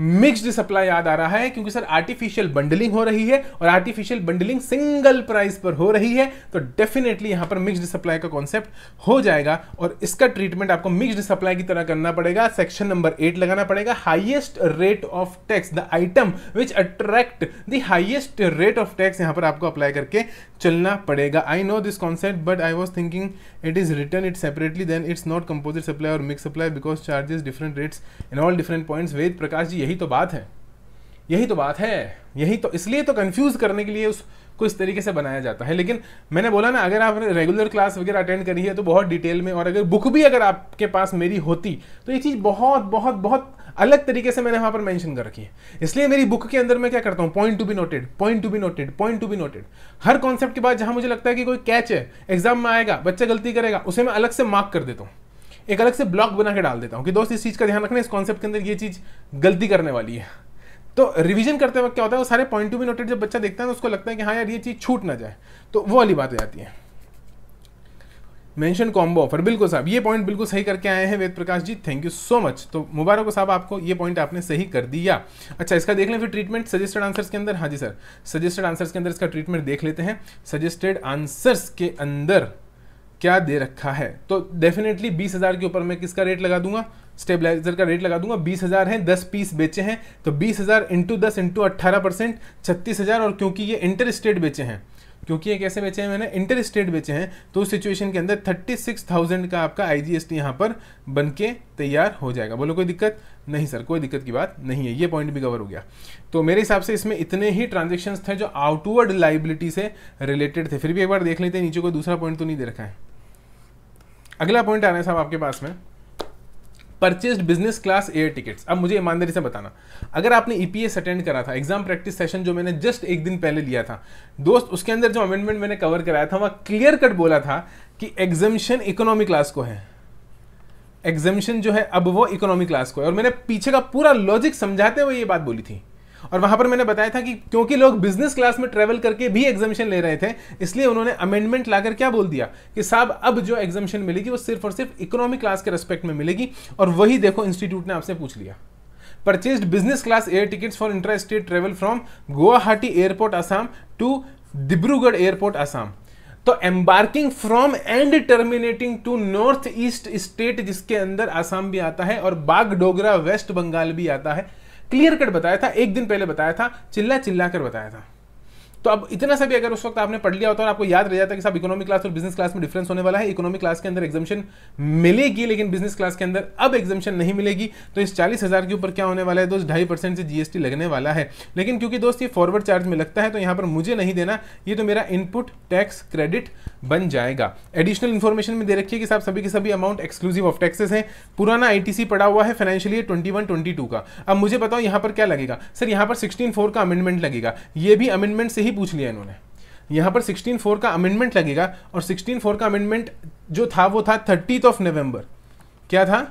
Speaker 1: मिक्स्ड सप्लाई याद आ रहा है क्योंकि सर आर्टिफिशियल बंडलिंग हो रही है और आर्टिफिशियल बंडलिंग सिंगल प्राइस पर हो रही है तो डेफिनेटली यहां पर मिक्स्ड सप्लाई का कॉन्सेप्ट हो जाएगा और इसका ट्रीटमेंट आपको मिक्स्ड सप्लाई की तरह करना पड़ेगा सेक्शन नंबर एट लगाना पड़ेगा highest rate of tax the item which attract the highest rate of tax यहां पर आपको अप्लाई करके चलना पड़ेगा I know this concept but I was thinking it is return it separately then it's not composite supply और mix supply because charges different rates in all different points Ved Prakash ji यही तो बात है यही तो बात है यही तो इसलिए तो कंफ्यूज करने के लिए उस को इस तरीके से बनाया जाता है लेकिन मैंने बोला ना अगर आपने रेगुलर क्लास वगैरह अटेंड करी है तो बहुत डिटेल में और अगर बुक भी अगर आपके पास मेरी होती तो ये चीज़ बहुत बहुत बहुत अलग तरीके से मैंने वहां पर मेंशन कर रखी है इसलिए मेरी बुक के अंदर मैं क्या करता हूँ point to be noted point to be noted point to be noted हर कॉन्सेप्ट के बाद जहां मुझे लगता है कि कोई कैच है एग्जाम में आएगा बच्चा गलती करेगा उसे मैं अलग से मार्क कर देता हूँ एक अलग से ब्लॉक बना के डाल देता हूँ कि दोस्त इस चीज़ का ध्यान रखना इस कॉन्सेप्ट के अंदर ये चीज़ गलती करने वाली है तो रिवीजन करते वक्त क्या होता है वो सारे पॉइंट टू भी नोटेड जब बच्चा देखता है तो उसको लगता है कि हाँ यार ये चीज़ छूट ना जाए तो वो वाली बात हो जाती है मेंशन कॉम्बो ऑफर बिल्कुल साहब ये पॉइंट बिल्कुल सही करके आए हैं Ved Prakash ji thank you so much तो मुबारक हो साहब आपको ये पॉइंट आपने सही कर दिया अच्छा इसका देख लें फिर ट्रीटमेंट सजेस्टेड आंसर्स के अंदर हाँ जी सर सजेस्टेड आंसर्स के अंदर इसका ट्रीटमेंट देख लेते हैं सजेस्टेड आंसर्स के अंदर क्या दे रखा है तो डेफिनेटली बीस हज़ार के ऊपर मैं किसका रेट लगा दूंगा स्टेबलाइजर का रेट लगा दूंगा बीस हज़ार है दस पीस बेचे हैं तो बीस हज़ार इंटू दस इंटू अट्ठारह परसेंट छत्तीस हज़ार और क्योंकि ये इंटर स्टेट बेचे हैं क्योंकि ये कैसे बेचे हैं मैंने इंटर स्टेट बेचे हैं तो उस सिचुएशन के अंदर थर्टी सिक्स थाउजेंड का आपका आई जी एस टी यहाँ पर बन के तैयार हो जाएगा बोलो कोई दिक्कत नहीं सर कोई दिक्कत की बात नहीं है ये पॉइंट भी कवर हो गया तो मेरे हिसाब से इसमें इतने ही ट्रांजेक्शन थे जो आउटवर्ड लाइबिलिटी से रिलेटेड थे फिर भी एक बार देख लेते हैं नीचे कोई दूसरा पॉइंट तो नहीं दे रखा है अगला पॉइंट आ है साहब आपके पास में purchase business class air tickets अब मुझे ईमानदारी से बताना अगर आपने ई e अटेंड करा था एग्जाम प्रैक्टिस सेशन जो मैंने जस्ट एक दिन पहले लिया था दोस्त उसके अंदर जो अमेंडमेंट मैंने कवर कराया था वह क्लियर कट बोला था कि एग्जामिशन इकोनॉमी क्लास को है एग्जामिशन जो है अब वो इकोनॉमी क्लास को है और मैंने पीछे का पूरा लॉजिक समझाते हुए ये बात बोली थी और वहां पर मैंने बताया था कि क्योंकि लोग बिजनेस क्लास में ट्रेवल करके भी एग्जामिशन ले रहे थे इसलिए उन्होंने अमेंडमेंट लाकर क्या बोल दिया कि साहब अब जो एग्जामिशन मिलेगी वो सिर्फ और सिर्फ इकोनॉमिक क्लास के रेस्पेक्ट में मिलेगी और वही देखो इंस्टीट्यूट ने आपसे पूछ लिया purchase business class air tickets for inter state travel from Guwahati airport Assam to Dibrugarh airport Assam तो embarking from and terminating to north east state जिसके अंदर आसाम भी आता है और बागडोगरा वेस्ट बंगाल भी आता है क्लियर कट बताया था एक दिन पहले बताया था चिल्ला चिल्ला कर बताया था तो अब इतना सा भी अगर उस वक्त आपने पढ़ लिया होता और आपको याद रह जाता कि साहब इकोनॉमिक क्लास और बिजनेस क्लास में डिफरेंस होने वाला है इकोनॉमिक क्लास के अंदर एग्जामेशन मिलेगी लेकिन बिजनेस क्लास के अंदर अब एग्जामेशन नहीं मिलेगी तो इस चालीस हज़ार के ऊपर क्या होने वाला है दोस्त ढाई परसेंट से जीएसटी लगने वाला है लेकिन क्योंकि दोस्त ये फॉरवर्ड चार्ज में लगता है तो यहाँ पर मुझे नहीं देना ये तो मेरा इनपुट टैक्स क्रेडिट बन जाएगा एडिशनल इन्फॉर्मेशन में दे रखिए कि साहब सभी के सभी अमाउंट एक्सक्लूसिव ऑफ टैक्सेस है पुराना आईटीसी पड़ा हुआ है फाइनेंशियल ईयर ट्वेंटी टू का अब मुझे बताओ यहाँ पर क्या लगेगा सर यहाँ पर सिक्सटीन फोर का अमेंडमेंट लगेगा ये भी अमेंडमेंट से ही ही पूछ लिया इन्होंने यहाँ पर सिक्सटीन फोर का अमेंडमेंट लगेगा और सिक्सटीन फोर का अमेंडमेंट जो था वो था थर्टीथ ऑफ नवंबर क्या था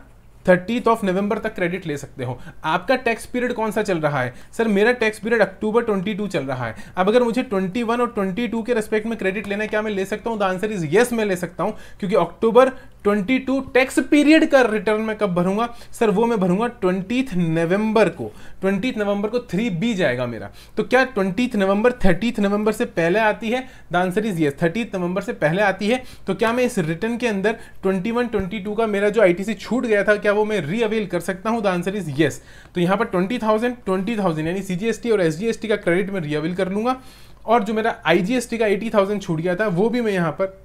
Speaker 1: थर्टीथ ऑफ नवंबर तक क्रेडिट ले सकते हो आपका टैक्स पीरियड कौन सा चल रहा है सर मेरा टैक्स पीरियड अक्टूबर 22 चल रहा है अब अगर मुझे 21 और 22 के रेस्पेक्ट में क्रेडिट लेना है क्या मैं ले सकता हूँ द आंसर इज येस मैं ले सकता हूँ क्योंकि अक्टूबर 22 टैक्स पीरियड का रिटर्न मैं कब भरूंगा सर वो मैं भरूंगा ट्वेंटी नवंबर को ट्वेंटी नवंबर को थ्री बी जाएगा मेरा तो क्या ट्वेंटी नवंबर थर्टीथ नवंबर से पहले आती है the answer is yes thirtieth November से पहले आती है तो क्या मैं इस रिटर्न के अंदर ट्वेंटी वन ट्वेंटी टू का मेरा जो आईटीसी छूट गया था क्या वो मैं रीअवेल कर सकता हूँ द आंसर इज येस तो यहाँ पर ट्वेंटी थाउजेंड ट्वेंटी थाउजेंड यानी सी जी एस टी और एस एस जी टी का क्रेडिट मैं रीअवेल कर लूंगा और जो मेरा आई जी एस टी का एटी थाउजेंड छूट गया था वो भी मैं यहाँ पर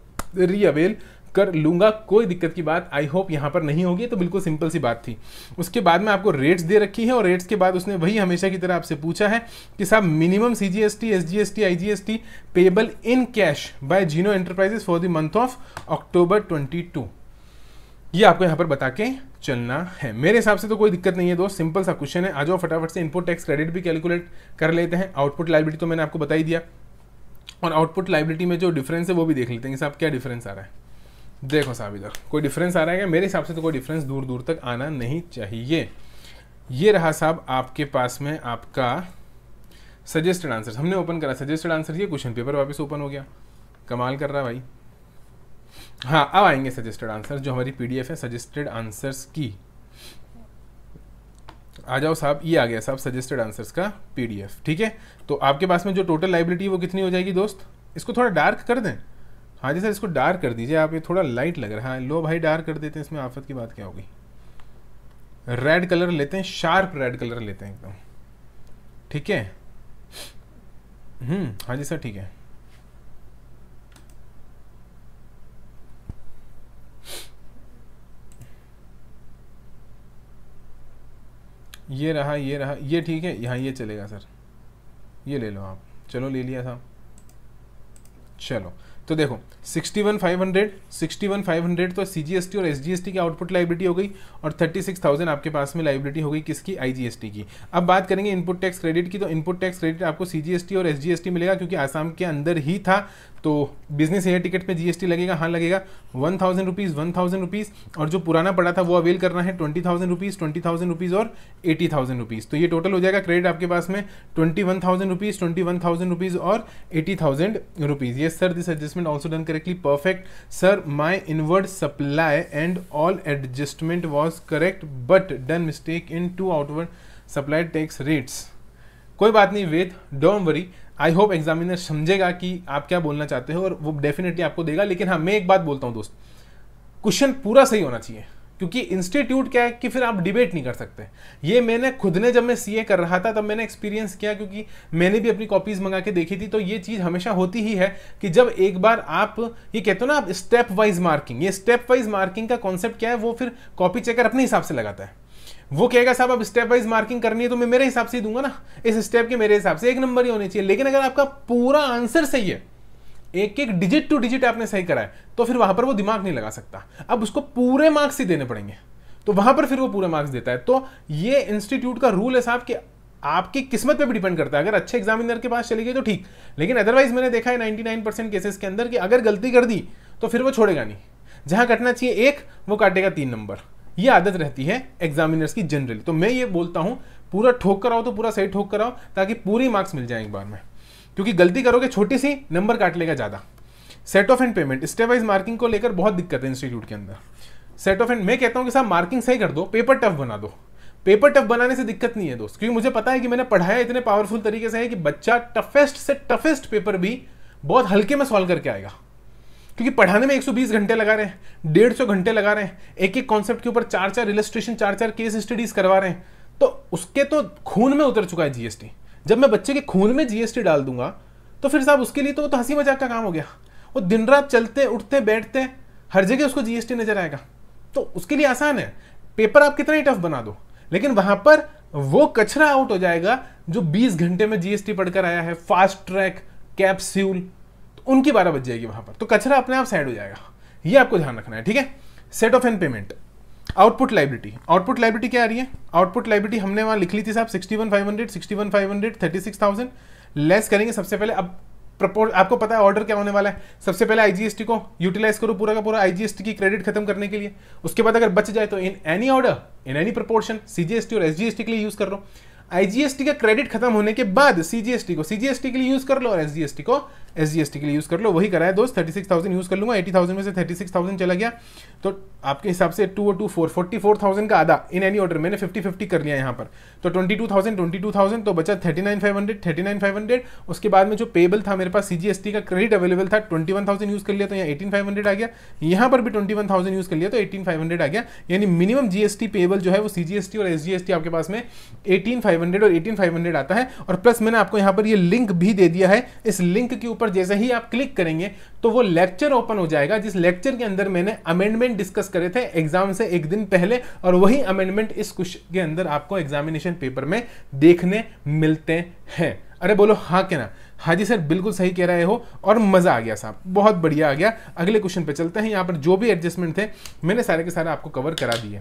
Speaker 1: रीअवेल कर लूंगा कोई दिक्कत की बात आई होप यहां पर नहीं होगी तो बिल्कुल सिंपल सी बात थी उसके बाद में आपको रेट्स दे रखी है और रेट्स के बाद उसने वही हमेशा की तरह आपसे पूछा है कि साहब minimum C G S T S G S T I G S T payable in cash by Jeeno enterprises for the month of October twenty two ये आपको यहां पर बता के चलना है मेरे हिसाब से तो कोई दिक्कत नहीं है दोस्त सिंपल सा क्वेश्चन है आ जाओ फटाफट से इनपुट टैक्स क्रेडिट भी कैलकुलेट कर लेते हैं आउटपुट लाइबिलिटी तो मैंने आपको बताई दिया और आउटपुट लाइबिलिटी में जो डिफरेंस है वो भी देख लेते हैं कि साहब क्या डिफरेंस आ रहा है देखो साहब इधर कोई डिफरेंस आ रहा है क्या मेरे हिसाब से तो कोई डिफरेंस दूर दूर तक आना नहीं चाहिए ये रहा साहब आपके पास में आपका सजेस्टेड आंसर हमने ओपन करा सजेस्टेड आंसर ये क्वेश्चन पेपर वापस ओपन हो गया कमाल कर रहा भाई हाँ अब आएंगे सजेस्टेड आंसर जो हमारी पीडीएफ है सजेस्टेड आंसर्स की आ जाओ साहब ये आ गया साहब सजेस्टेड आंसर्स का पीडीएफ ठीक है तो आपके पास में जो टोटल लाइबिलिटी वो कितनी हो जाएगी दोस्त इसको थोड़ा डार्क कर दें हाँ जी सर इसको डार्क कर दीजिए आप ये थोड़ा लाइट लग रहा है लो भाई डार्क कर देते हैं इसमें आफत की बात क्या होगी रेड कलर लेते हैं शार्प रेड कलर लेते हैं एकदम ठीक है हम्म हाँ जी सर ठीक है ये रहा ये रहा ये ठीक है यहाँ ये चलेगा सर ये ले लो आप चलो ले लिया साहब चलो तो देखो 61500 61500 तो सीजीएसटी और एसजीएसटी की आउटपुट लाइबिलिटी हो गई और 36000 आपके पास में लाइबिलिटी हो गई किसकी आईजीएसटी की अब बात करेंगे इनपुट टैक्स क्रेडिट की तो इनपुट टैक्स क्रेडिट आपको सीजीएसटी और एसजीएसटी मिलेगा क्योंकि आसाम के अंदर ही था तो बिजनेस एयर टिकट पे जीएसटी लगेगा हाँ लगेगा one thousand rupees one thousand rupees और जो पुराना पड़ा था वो अवेल करना है twenty thousand rupees twenty thousand rupees और एटी थाउजेंड रुपीज़ तो ये टोटल हो जाएगा क्रेडिट आपके पास में twenty one thousand rupees twenty one thousand rupees और एटी थाउजेंड रुपीज़ ये sir this adjustment also done correctly perfect sir my inward supply and all adjustment was correct but done mistake in to outward supply tax rates कोई बात नहीं Ved don't worry I hope examiner समझेगा कि आप क्या बोलना चाहते हो और वो डेफिनेटली आपको देगा लेकिन हाँ मैं एक बात बोलता हूँ दोस्त क्वेश्चन पूरा सही होना चाहिए क्योंकि इंस्टीट्यूट क्या है कि फिर आप डिबेट नहीं कर सकते ये मैंने खुद ने जब मैं सीए कर रहा था तब मैंने एक्सपीरियंस किया क्योंकि मैंने भी अपनी कॉपीज मंगा के देखी थी तो ये चीज़ हमेशा होती ही है कि जब एक बार आप ये कहते हो ना आप स्टेप वाइज मार्किंग ये स्टेप वाइज मार्किंग का कॉन्सेप्ट क्या है वो फिर कॉपी चेकर अपने हिसाब से लगाता है वो कहेगा साहब अब स्टेप वाइज मार्किंग करनी है तो मैं मेरे हिसाब से ही दूंगा ना इस स्टेप के मेरे हिसाब से एक नंबर ही होने चाहिए लेकिन अगर आपका पूरा आंसर सही है एक एक डिजिट टू डिजिट आपने सही है तो फिर वहां पर वो दिमाग नहीं लगा सकता अब उसको पूरे मार्क्स ही देने पड़ेंगे तो वहां पर फिर वो पूरे मार्क्स देता है तो ये इंस्टीट्यूट का रूल है साहब कि आपकी किस्मत पे भी डिपेंड करता है अगर अच्छे एग्जामिनर के पास चली गई तो ठीक लेकिन अदरवाइज मैंने देखा है 99% केसेस के अंदर कि अगर गलती कर दी तो फिर वो छोड़ेगा नहीं जहां कटना चाहिए एक वो काटेगा तीन नंबर ये आदत रहती है एग्जामिनर्स की जनरली तो मैं ये बोलता हूँ पूरा ठोक कराओ तो पूरा सही ठोक कराओ ताकि पूरी मार्क्स मिल जाए एक बार में क्योंकि गलती करोगे छोटी सी नंबर काट लेगा ज़्यादा set off and payment step wise marking को लेकर बहुत दिक्कत है इंस्टीट्यूट के अंदर सेट ऑफ एंड मैं कहता हूँ कि साहब मार्किंग सही कर दो पेपर टफ बना दो पेपर टफ बनाने से दिक्कत नहीं है दोस्त क्योंकि मुझे पता है कि मैंने पढ़ाया इतने पावरफुल तरीके से है कि बच्चा टफेस्ट से टफेस्ट पेपर भी बहुत हल्के में सॉल्व करके आएगा क्योंकि पढ़ाने में 120 घंटे लगा रहे हैं डेढ़ सौ घंटे लगा रहे हैं एक एक कॉन्सेप्ट के ऊपर चार चार रिलस्ट्रेशन चार चार केस स्टडीज करवा रहे हैं तो उसके तो खून में उतर चुका है जीएसटी जब मैं बच्चे के खून में जीएसटी डाल दूंगा तो फिर साहब उसके लिए तो वो तो हंसी मजाक का काम हो गया वो दिन रात चलते उठते बैठते हर जगह उसको जीएसटी नजर आएगा तो उसके लिए आसान है पेपर आप कितना ही टफ बना दो लेकिन वहां पर वो कचरा आउट हो जाएगा जो 20 घंटे में जीएसटी पढ़कर आया है फास्ट ट्रैक कैप्स्यूल उनकी बारह बज जाएगी वहां पर तो कचरा अपने आप साइड हो जाएगा ये आपको ध्यान रखना है ठीक है set off and payment output liability output liability क्या आ रही है आउटपुट लाइब्रिटी हमने वहां लिख ली थी साहब sixty one five hundred sixty one five hundred thirty six thousand less करेंगे सबसे पहले अब प्रपोज आपको पता है ऑर्डर क्या होने वाला है सबसे पहले आईजीएसटी को यूटिलाइज करो पूरा का पूरा आईजीएसटी की क्रेडिट खत्म करने के लिए उसके बाद अगर बच जाए तो in any order in any proportion CGST और एसजीएसटी के लिए यूज कर लो आईजीएसटी का क्रेडिट खत्म होने के बाद सीजीएसटी को सीजीएसटी के लिए यूज कर लो और एसजीएसटी को एस जी एस टी के लिए यूज़ कर लो वही करा है दोस्त थर्टी सिक्स थाउजेंड यूज़ कर लूँगा एटी थाउजेंड में से थर्टी सिक्स थाउजेंड चला गया तो आपके हिसाब से टू और two four forty four thousand का आधा इन एनी ऑर्डर मैंने फिफ्टी फिफ्टी कर लिया यहाँ पर तो twenty two thousand twenty two thousand तो बचा thirty nine five hundred thirty nine five hundred उसके बाद में जो पेबल था मेरे पास सी जी एस टी का क्रेडिट अवेलेबल था ट्वेंटी वन थाउजेंड यूज़ कर लिया तो यहाँ एटीन फाइव हंड्रेड आ गया यहाँ पर भी ट्वेंटी वन थाउजेंड यूज़ कर लिया तो एटीन फाइव हंड्रेड आ गया यानी minimum G S T payable जो है वो सी जी एस टी और एस एस जी टी आपके पास में एटीन फाइव हंड्रेड और एटीन फाइव हंड्रेड आता है और प्लस मैंने आपको यहाँ पर ये लिंक भी दे दिया है इस लिंक के ऊपर पर जैसे ही आप क्लिक करेंगे तो वो लेक्चर ओपन हो जाएगा जिस लेक्चर के अंदर मैंने अमेंडमेंट डिस्कस करे थे एग्जाम से एक दिन पहले और वही अमेंडमेंट इस क्वेश्चन के अंदर आपको एग्जामिनेशन पेपर में देखने मिलते हैं अरे बोलो हाँ क्या ना हाँ जी सर बिल्कुल सही कह रहे हो और मज़ा आ गया साहब बहुत बढ़िया आ गया अगले क्वेश्चन पे चलते हैं यहाँ पर जो भी एडजस्टमेंट थे मैंने सारे के सारे आपको कवर करा दिए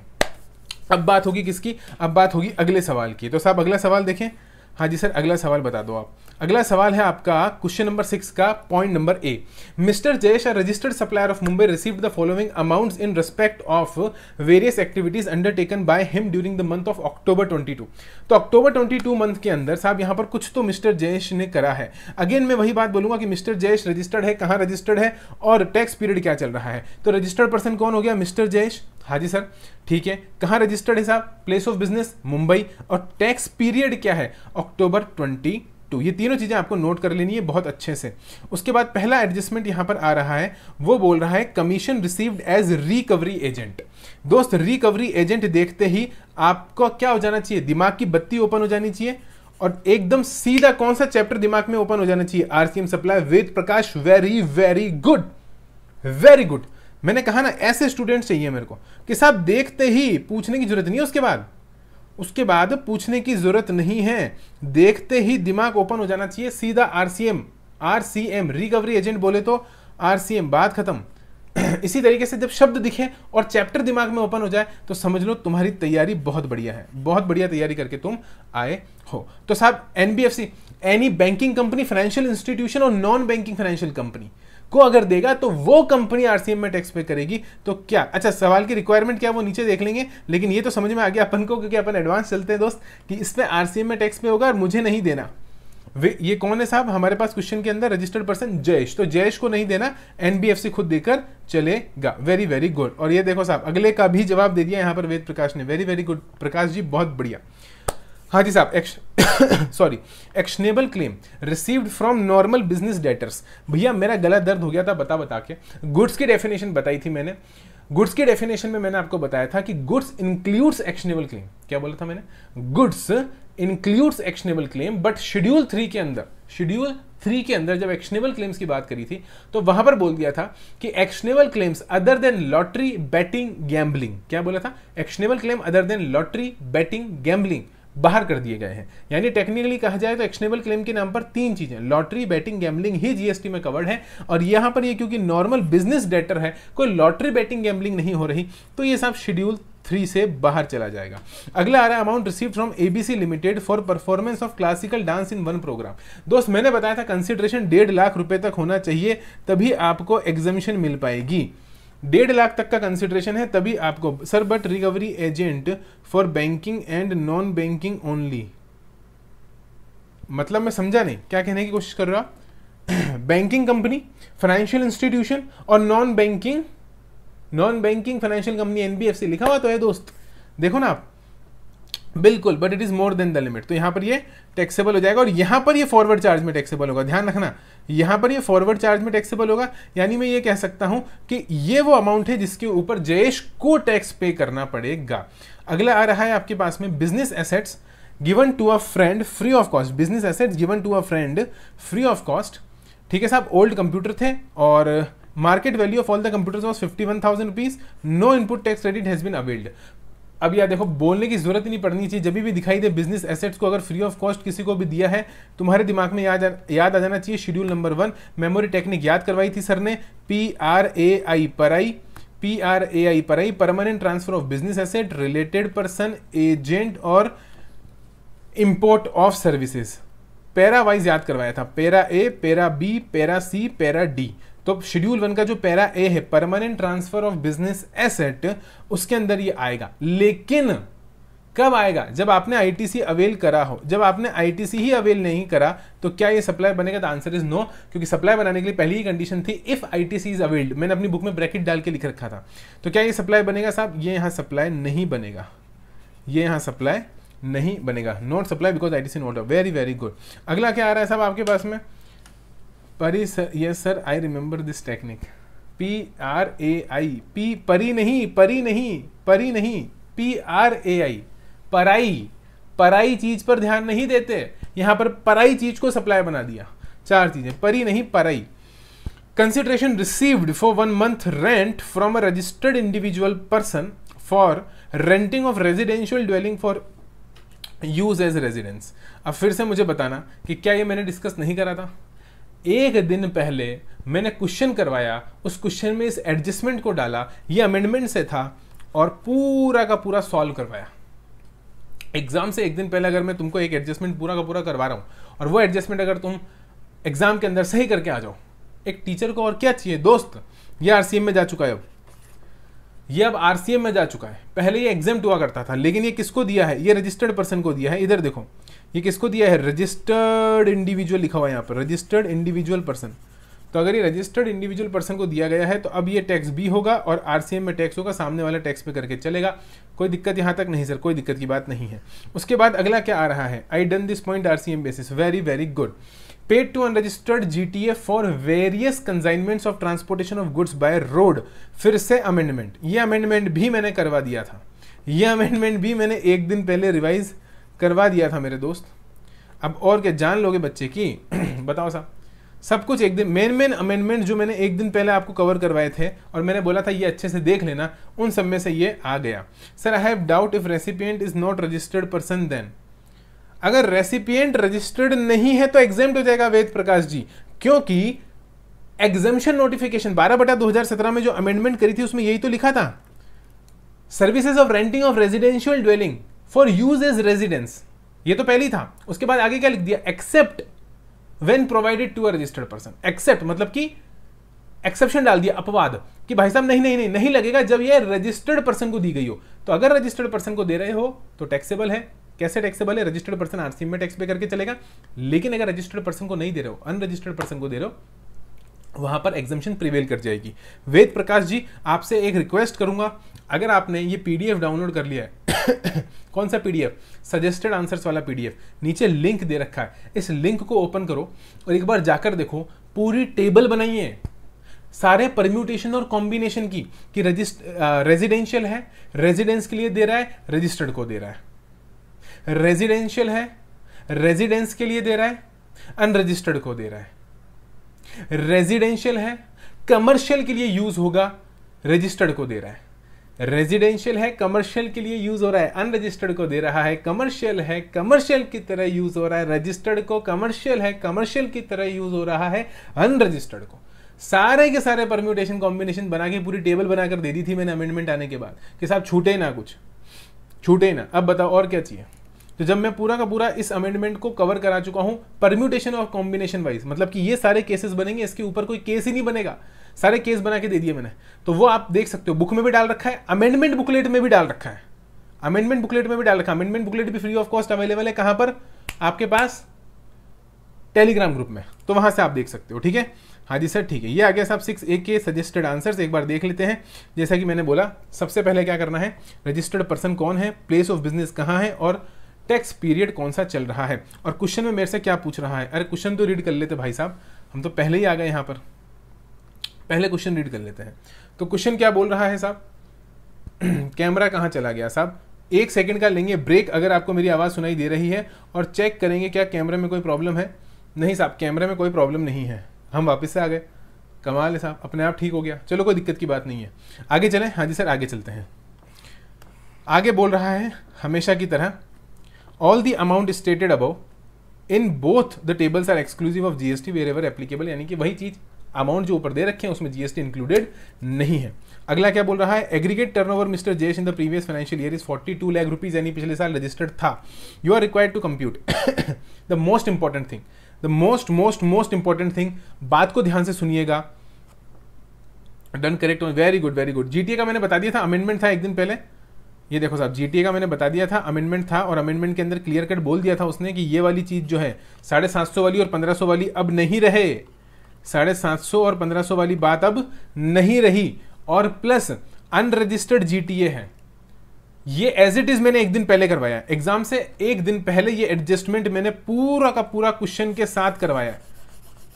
Speaker 1: अब बात होगी किसकी अब बात होगी अगले सवाल की तो साहब अगला सवाल देखें हाँ जी सर अगला सवाल बता दो आप अगला सवाल है आपका क्वेश्चन नंबर सिक्स का point number A mister Jayesh registered supplier of Mumbai receive the following amounts in respect of various activities undertaken by him during the month of October 22 तो अक्टूबर 22 मंथ के अंदर साहब यहाँ पर कुछ तो मिस्टर जयेश ने करा है अगेन मैं वही बात बोलूंगा कि मिस्टर जयेश रजिस्टर्ड है कहाँ रजिस्टर्ड है और टैक्स पीरियड क्या चल रहा है तो रजिस्टर्ड पर्सन कौन हो गया मिस्टर जयेश हाँ जी सर ठीक है कहाँ रजिस्टर्ड है साहब प्लेस ऑफ बिजनेस मुंबई और टैक्स पीरियड क्या है अक्टूबर ट्वेंटी टू ये तीनों चीज़ें आपको नोट कर लेनी है बहुत अच्छे से उसके बाद पहला एडजस्टमेंट यहाँ पर आ रहा है वो बोल रहा है commission received as recovery agent दोस्त रिकवरी एजेंट देखते ही आपको क्या हो जाना चाहिए दिमाग की बत्ती ओपन हो जानी चाहिए और एकदम सीधा कौन सा चैप्टर दिमाग में ओपन हो जाना चाहिए RCM supply Ved Prakash very very good very good मैंने कहा ना ऐसे स्टूडेंट चाहिए मेरे को कि साहब देखते ही पूछने की जरूरत नहीं है उसके बाद उसके बाद पूछने की जरूरत नहीं है देखते ही दिमाग ओपन हो जाना चाहिए सीधा आरसीएम एम रिकवरी एजेंट बोले तो आरसीएम बात खत्म इसी तरीके से जब शब्द दिखे और चैप्टर दिमाग में ओपन हो जाए तो समझ लो तुम्हारी तैयारी बहुत बढ़िया है बहुत बढ़िया तैयारी करके तुम आए हो तो साहब NBFC any banking company financial institution और नॉन बैंकिंग फाइनेंशियल कंपनी को अगर देगा तो वो कंपनी आरसीएम में टैक्स पे करेगी तो क्या अच्छा सवाल की रिक्वायरमेंट क्या वो नीचे देख लेंगे लेकिन ये तो समझ में आ गया अपन को क्योंकि अपन एडवांस चलते हैं दोस्त कि इसमें आरसीएम में टैक्स पे होगा और मुझे नहीं देना वे ये कौन है साहब हमारे पास क्वेश्चन के अंदर रजिस्टर्ड पर्सन जयेश तो जयेश को नहीं देना एनबीएफसी खुद देकर चलेगा वेरी वेरी गुड और ये देखो साहब अगले का भी जवाब दे दिया यहां पर वेद प्रकाश ने very very good Prakash ji बहुत बढ़िया हाँ जी साहब action sorry actionable claim received from normal business debtors भैया मेरा गला दर्द हो गया था बता बता के गुड्स की डेफिनेशन बताई थी मैंने गुड्स की डेफिनेशन में मैंने आपको बताया था कि गुड्स इंक्लूड्स एक्शनेबल क्लेम क्या बोला था मैंने goods includes actionable claim but schedule three के अंदर शेड्यूल थ्री के अंदर जब एक्शनेबल क्लेम्स की बात करी थी तो वहां पर बोल दिया था कि actionable claims other than lottery betting gambling क्या बोला था actionable claim other than lottery betting gambling बाहर कर दिए गए हैं यानी टेक्निकली कहा जाए तो एक्शनेबल क्लेम के नाम पर तीन चीज़ें लॉटरी बैटिंग गैमलिंग ही जीएसटी में कवर्ड है और यहां पर ये क्योंकि नॉर्मल बिजनेस डेटर है कोई लॉटरी बैटिंग गैमलिंग नहीं हो रही तो ये सब शेड्यूल थ्री से बाहर चला जाएगा अगला आ रहा है amount receive from ABC limited for performance of classical dance in one programme दोस्त मैंने बताया था कंसिडरेशन डेढ़ लाख रुपए तक होना चाहिए तभी आपको एग्जामिशन मिल पाएगी डेढ़ लाख तक का कंसिडरेशन है तभी आपको sir but recovery agent for banking and non banking only मतलब मैं समझा नहीं क्या कहने की कोशिश कर रहा बैंकिंग कंपनी फाइनेंशियल इंस्टीट्यूशन और non banking non banking financial company NBFC लिखा हुआ तो है दोस्त देखो ना आप बिल्कुल but it is more than the limit तो यहां पर ये टैक्सेबल हो जाएगा और यहां पर ये फॉरवर्ड चार्ज में टैक्सेबल होगा ध्यान रखना यहाँ पर ये फॉरवर्ड चार्ज में टैक्सेबल होगा यानी मैं ये कह सकता हूँ कि ये वो अमाउंट है जिसके ऊपर जयेश को टैक्स पे करना पड़ेगा अगला आ रहा है आपके पास में business assets given to a friend free of cost business assets given to a friend free of cost ठीक है साहब ओल्ड कंप्यूटर थे और market value of all the computers was 51,000 rupees no input tax credit has been availed अब यार देखो बोलने की जरूरत ही नहीं पड़नी चाहिए जब भी दिखाई दे बिजनेस एसेट्स को अगर फ्री ऑफ कॉस्ट किसी को भी दिया है तुम्हारे दिमाग में याद याद आ जाना चाहिए schedule number one memory technique याद करवाई थी सर ने पी आर ए आई पर I P R A I पर I permanent transfer of business asset related person agent और import of services para wise याद करवाया था para A para B para C para D तो schedule one का जो para A है permanent transfer of business asset उसके अंदर ये आएगा लेकिन कब आएगा जब आपने आईटीसी अवेल करा हो जब आपने आईटीसी ही अवेल नहीं करा तो क्या ये सप्लाई बनेगा तो आंसर इज नो क्योंकि सप्लाई बनाने के लिए पहली ही कंडीशन थी इफ आईटीसी इज अवेल्ड मैंने अपनी बुक में ब्रैकेट डाल के लिख रखा था तो क्या ये सप्लाई बनेगा साहब ये यहाँ सप्लाई नहीं बनेगा ये यहाँ सप्लाई नहीं बनेगा not supply because I T C not very very good अगला क्या आ रहा है साहब आपके पास में परी sir yes sir I remember this technique P R A I P परी नहीं परी नहीं परी नहीं पी आर ए आई पराई पराई चीज पर ध्यान नहीं देते यहाँ पर पराई चीज को सप्लाई बना दिया चार चीजें परी नहीं पराई consideration received for one month rent from a registered individual person for renting of residential dwelling for use as residence अब फिर से मुझे बताना कि क्या ये मैंने डिस्कस नहीं करा था एक दिन पहले मैंने क्वेश्चन करवाया उस क्वेश्चन में इस एडजस्टमेंट को डाला ये अमेंडमेंट से था और पूरा का पूरा सॉल्व करवाया एग्जाम से एक दिन पहले अगर मैं तुमको एक एडजस्टमेंट पूरा का पूरा करवा रहा हूँ और वो एडजस्टमेंट अगर तुम एग्जाम के अंदर सही करके आ जाओ एक टीचर को और क्या चाहिए दोस्त ये आर में जा चुका है अब ये अब आर में जा चुका है पहले ये एग्जाम हुआ करता था लेकिन ये किसको दिया है ये रजिस्टर्ड पर्सन को दिया है इधर देखो ये किसको दिया है रजिस्टर्ड इंडिविजुअल लिखा हुआ है यहाँ पर रजिस्टर्ड इंडिविजुअल पर्सन तो अगर ये रजिस्टर्ड इंडिविजुअल पर्सन को दिया गया है तो अब ये टैक्स भी होगा और आरसीएम में टैक्स होगा सामने वाला टैक्स पे करके चलेगा कोई दिक्कत यहाँ तक नहीं सर कोई दिक्कत की बात नहीं है उसके बाद अगला क्या आ रहा है I done this point RCM basis very very good paid to unregistered GTA for various consignment of transportation of goods by road फिर से अमेंडमेंट ये अमेंडमेंट भी मैंने करवा दिया था ये अमेंडमेंट भी मैंने एक दिन पहले रिवाइज करवा दिया था मेरे दोस्त अब और क्या जान लोगे बच्चे की बताओ साहब सब कुछ एक दिन मेन मेन अमेंडमेंट जो मैंने एक दिन पहले आपको कवर करवाए थे और मैंने बोला था ये अच्छे से देख लेना उन सब में से ये आ गया sir I have doubt if recipient is not registered person then अगर रेसिपियंट रजिस्टर्ड नहीं है तो एग्जाम हो जाएगा वेद प्रकाश जी क्योंकि एग्जेम्पन नोटिफिकेशन बारह बटा सत्रह में जो अमेंडमेंट करी थी उसमें यही तो लिखा था services of renting of residential dwelling for use as residence ये तो पहले ही था उसके बाद आगे क्या लिख दिया except when provided to a registered person except मतलब कि एक्सेप्शन डाल दिया अपवाद कि भाई साहब नहीं नहीं नहीं नहीं लगेगा जब ये रजिस्टर्ड पर्सन को दी गई हो तो अगर रजिस्टर्ड पर्सन को दे रहे हो तो टैक्सेबल है कैसे टैक्सेबल है रजिस्टर्ड पर्सन आरसी में टैक्स पे करके चलेगा लेकिन अगर रजिस्टर्ड पर्सन को नहीं दे रहे हो अनरजिस्टर्ड पर्सन को दे रहे हो वहां पर एग्जामेशन प्रिवेल कर जाएगी वेद प्रकाश जी आपसे एक रिक्वेस्ट करूंगा अगर आपने ये पीडीएफ डाउनलोड कर लिया है कौन सा पीडीएफ सजेस्टेड आंसर्स वाला पीडीएफ नीचे लिंक दे रखा है इस लिंक को ओपन करो और एक बार जाकर देखो पूरी टेबल बनाई है सारे परम्यूटेशन और कॉम्बिनेशन की कि रेजिडेंशियल है रेजिडेंस के लिए दे रहा है रजिस्टर्ड को दे रहा है रेजिडेंशियल है रेजिडेंस के लिए दे रहा है अनरजिस्टर्ड को दे रहा है रेजिडेंशियल है कमर्शियल के लिए यूज होगा रजिस्टर्ड को दे रहा है रेजिडेंशियल है कमर्शियल के लिए यूज़ हो रहा है अनरजिस्टर्ड को दे रहा है कमर्शियल है कमर्शियल की तरह यूज़ हो रहा है रजिस्टर्ड को कमर्शियल है कमर्शियल की तरह यूज़ हो रहा है अनरजिस्टर्ड को सारे के सारे परम्यूटेशन कॉम्बिनेशन बना के पूरी टेबल बनाकर दे दी थी मैंने अमेंडमेंट आने के बाद कि साहब छूटे ना कुछ छूटे ना अब बताओ और क्या चाहिए तो जब मैं पूरा का पूरा इस अमेंडमेंट को कवर करा चुका हूं परम्यूटेशन और कॉम्बिनेशन वाइज मतलब कि ये सारे केसेस बनेंगे इसके ऊपर कोई केस ही नहीं बनेगा सारे केस बना के दे दिए मैंने तो वो आप देख सकते हो बुक में भी डाल रखा है अमेंडमेंट बुकलेट में भी डाल रखा है अमेंडमेंट बुकलेट में भी डाल रखा है अमेंडमेंट बुकलेट भी फ्री ऑफ कॉस्ट अवेलेबल है कहाँ पर आपके पास टेलीग्राम ग्रुप में तो वहां से आप देख सकते हो ठीक है हाँ जी सर ठीक है ये आ गया साहब सिक्स ए के सजेस्टेड आंसर्स एक बार देख लेते हैं जैसा कि मैंने बोला सबसे पहले क्या करना है रजिस्टर्ड पर्सन कौन है प्लेस ऑफ बिजनेस कहाँ है और टैक्स पीरियड कौन सा चल रहा है और क्वेश्चन में मेरे से क्या पूछ रहा है अरे क्वेश्चन तो रीड कर लेते भाई साहब हम तो पहले ही आ गए यहाँ पर पहले क्वेश्चन रीड कर लेते हैं तो क्वेश्चन क्या बोल रहा है साहब कैमरा कहाँ चला गया साहब एक सेकंड का लेंगे ब्रेक अगर आपको मेरी आवाज़ सुनाई दे रही है और चेक करेंगे क्या कैमरे में कोई प्रॉब्लम है नहीं साहब कैमरे में कोई प्रॉब्लम नहीं है हम वापस से आ गए कमाल है साहब अपने आप ठीक हो गया चलो कोई दिक्कत की बात नहीं है आगे चलें हाँ जी सर आगे चलते हैं आगे बोल रहा है हमेशा की तरह all the amount stated above in both the tables are exclusive of GST wherever applicable यानी कि वही चीज़ अमाउंट जो ऊपर दे रखे हैं उसमें जीएसटी इंक्लूडेड नहीं है अगला क्या बोल रहा है aggregate turnover mister Jayesh in the previous financial year is 42 lakh rupees यानी पिछले साल रजिस्टर्ड था you are required to compute the most important thing the most most most important thing बात को ध्यान से सुनिएगा done correct very good very good GTA का मैंने बता दिया था अमेंडमेंट था एक दिन पहले ये देखो साहब जीटीए का मैंने बता दिया था अमेंडमेंट था और अमेंडमेंट के अंदर क्लियर कट बोल दिया था उसने कि ये वाली चीज जो है साढ़े सात सौ वाली और पंद्रह सौ वाली अब नहीं रहे साढ़े सात सौ और पंद्रह सौ वाली बात अब नहीं रही और प्लस अनरजिस्टर्ड ए है ये एज इट इज मैंने एक दिन पहले करवाया एग्जाम से एक दिन पहले ये एडजस्टमेंट मैंने पूरा का पूरा क्वेश्चन के साथ करवाया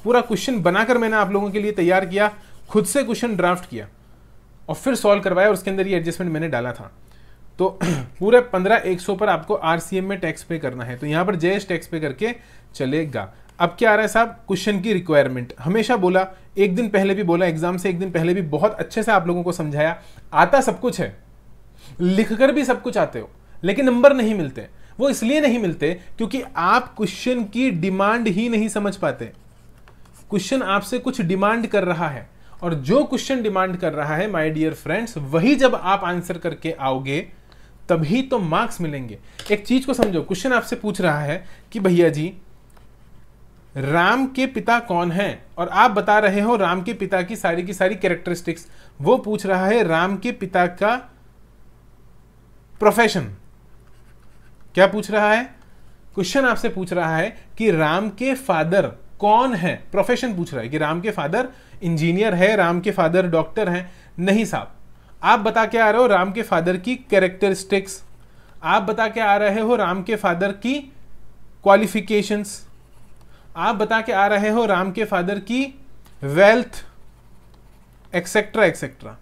Speaker 1: पूरा क्वेश्चन बनाकर मैंने आप लोगों के लिए तैयार किया खुद से क्वेश्चन ड्राफ्ट किया और फिर सॉल्व करवाया और उसके अंदर ये एडजस्टमेंट मैंने डाला था तो पूरे पंद्रह एक सौ पर आपको आर में टैक्स पे करना है तो यहाँ पर जयेश टैक्स पे करके चलेगा अब क्या आ रहा है साहब क्वेश्चन की रिक्वायरमेंट हमेशा बोला एक दिन पहले भी बोला एग्जाम से एक दिन पहले भी बहुत अच्छे से आप लोगों को समझाया आता सब कुछ है लिख कर भी सब कुछ आते हो लेकिन नंबर नहीं मिलते वो इसलिए नहीं मिलते क्योंकि आप क्वेश्चन की डिमांड ही नहीं समझ पाते क्वेश्चन आपसे कुछ डिमांड कर रहा है और जो क्वेश्चन डिमांड कर रहा है माय डियर फ्रेंड्स वही जब आप आंसर करके आओगे तभी तो मार्क्स मिलेंगे एक चीज को समझो क्वेश्चन आपसे पूछ रहा है कि भैया जी राम के पिता कौन है और आप बता रहे हो राम के पिता की सारी की सारी कैरेक्टरिस्टिक्स वो पूछ रहा है राम के पिता का प्रोफेशन क्या पूछ रहा है क्वेश्चन आपसे पूछ रहा है कि राम के फादर कौन है प्रोफेशन पूछ रहा है कि राम के फादर इंजीनियर है राम के फादर डॉक्टर हैं नहीं साहब आप बता के आ रहे हो राम के फादर की कैरेक्टरिस्टिक्स आप बता के आ रहे हो राम के फादर की क्वालिफिकेशंस आप बता के आ रहे हो राम के फादर की वेल्थ एक्सेट्रा एक्सेट्रा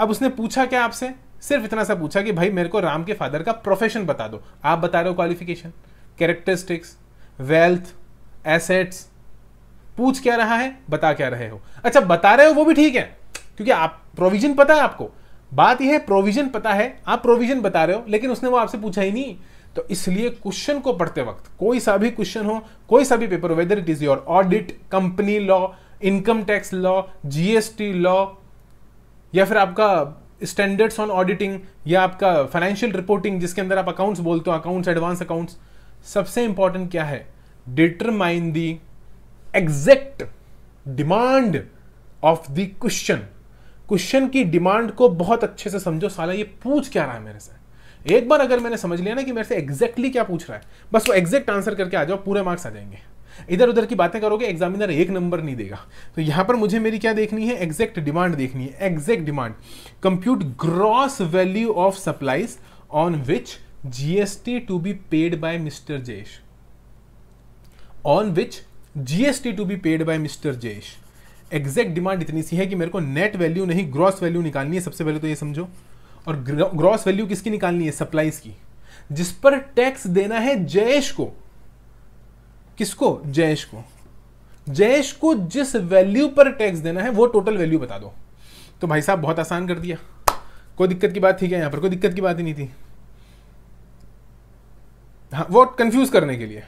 Speaker 1: अब उसने पूछा क्या आपसे सिर्फ इतना सा पूछा कि भाई मेरे को राम के फादर का प्रोफेशन बता दो आप बता रहे हो क्वालिफिकेशन कैरेक्टरिस्टिक्स वेल्थ एसेट्स पूछ क्या रहा है बता क्या रहे हो अच्छा बता रहे हो वो भी ठीक है क्योंकि आप प्रोविजन पता है आपको बात यह है प्रोविजन पता है आप प्रोविजन बता रहे हो लेकिन उसने वो आपसे पूछा ही नहीं तो इसलिए क्वेश्चन को पढ़ते वक्त कोई सा भी क्वेश्चन हो कोई सा भी paper whether it is your audit company law income tax law GST law या फिर आपका स्टैंडर्ड्स ऑन ऑडिटिंग या आपका फाइनेंशियल रिपोर्टिंग जिसके अंदर आप अकाउंट्स बोलते हो अकाउंट्स एडवांस अकाउंट्स सबसे इंपॉर्टेंट क्या है determine the exact demand of the question question की डिमांड को बहुत अच्छे से समझो साला ये पूछ क्या रहा है मेरे से एक बार अगर मैंने समझ लिया ना कि मेरे से एग्जैक्टली क्या पूछ रहा है बस वो एग्जैक्ट आंसर करके आ जाओ पूरे मार्क्स आ जाएंगे इधर उधर की बातें करोगे एग्जामिनर एक नंबर नहीं देगा तो यहां पर मुझे मेरी क्या देखनी है एग्जैक्ट डिमांड देखनी है exact demand compute gross value of supplies on which GST to be paid by mister Jayesh on which GST to be paid by mister Jayesh exact demand इतनी सी है कि मेरे को नेट वैल्यू नहीं ग्रॉस वैल्यू निकालनी है सबसे पहले तो ये समझो और ग्रॉस वैल्यू किसकी निकालनी है सप्लाईज की जिस पर टैक्स देना है जयेश को किसको जयेश को जयेश को जिस वैल्यू पर टैक्स देना है वो टोटल वैल्यू बता दो तो भाई साहब बहुत आसान कर दिया कोई दिक्कत की बात थी क्या यहां पर कोई दिक्कत की बात ही नहीं थी हाँ वो कंफ्यूज करने के लिए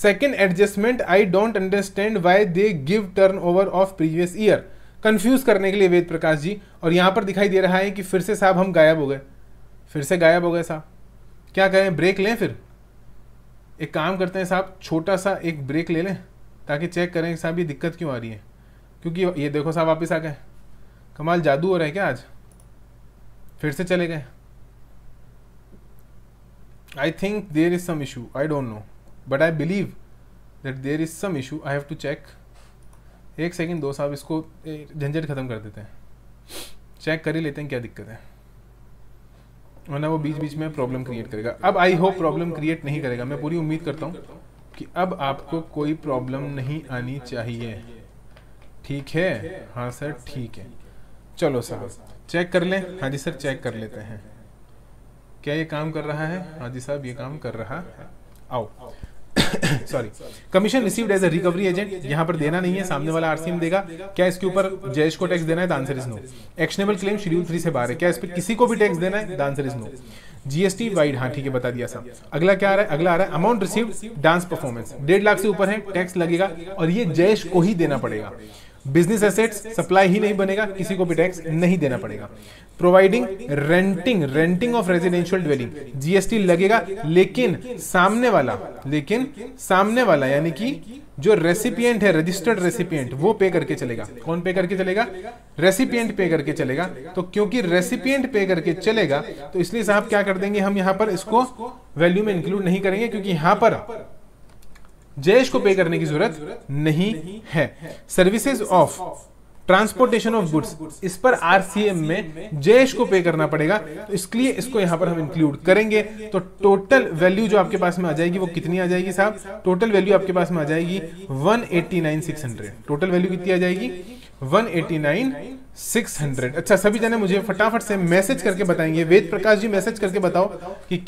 Speaker 1: second adjustment I don't understand why they give turn over of previous year confuse करने के लिए वेद प्रकाश जी और यहाँ पर दिखाई दे रहा है कि फिर से साहब हम गायब हो गए फिर से गायब हो गए साहब क्या करें ब्रेक लें फिर एक काम करते हैं साहब छोटा सा एक ब्रेक ले लें ताकि चेक करें साहब ये दिक्कत क्यों आ रही है क्योंकि ये देखो साहब वापस आ गए कमाल जादू हो रहा है क्या आज फिर से चले गए I think there is some issue I don't know but I believe that there is some issue I have to check एक सेकंड दो साहब इसको झंझट ख़त्म कर देते हैं चेक कर ही लेते हैं क्या दिक्कत है वरना वो बीच बीच में प्रॉब्लम क्रिएट करेगा अब आई होप प्रॉब्लम क्रिएट नहीं करेगा मैं पूरी उम्मीद करता हूँ कि अब आपको कोई प्रॉब्लम नहीं आनी चाहिए ठीक है हाँ सर ठीक है चलो साहब चेक कर लें हाँ जी सर चेक कर लेते हैं क्या ये काम कर रहा है हाँ जी साहब ये काम कर रहा है आओ sorry commission received as a recovery agent यहाँ पर देना नहीं है सामने वाला आरसीएम देगा क्या इसके ऊपर जयेश को टैक्स देना है answer is no actionable claim schedule three से बाहर है क्या इस पर किसी को भी टैक्स देना है answer is no GST wide हाँ ठीक है बता दिया सब अगला क्या आ रहा है अगला आ रहा है अमाउंट रिसीव्ड डांस परफॉर्मेंस डेढ़ लाख से ऊपर है टैक्स लगेगा और ये जयेश को ही देना पड़ेगा बिजनेस एसेट्स सप्लाई ही नहीं बनेगा किसी को भी टैक्स नहीं देना पड़ेगा providing renting renting of residential dwelling GST लगेगा लेकिन सामने वाला लेकिन सामने वाला यानी कि जो रेसिपियंट है रजिस्टर्ड रेसिपियंट वो पे करके चलेगा कौन पे करके चलेगा रेसिपियंट पे करके चलेगा तो क्योंकि रेसिपियंट पे करके चलेगा तो इसलिए साहब क्या कर देंगे हम यहाँ पर इसको वैल्यू में इंक्लूड नहीं करेंगे क्योंकि यहाँ पर जयेश को पे करने की जरूरत नहीं है services of transportation of goods इस पर आरसीएम में जयेश को पे करना पड़ेगा तो लिए इसको यहां पर हम इंक्लूड करेंगे तो टोटल वैल्यू जो आपके पास में आ जाएगी वो कितनी आ जाएगी साहब टोटल वैल्यू आपके पास में आ जाएगी 189600 टोटल वैल्यू कितनी आ जाएगी 189600 अच्छा सभी जने मुझे फटाफट से मैसेज करके बताएंगे वेद प्रकाश जी मैसेज करके बताओ कि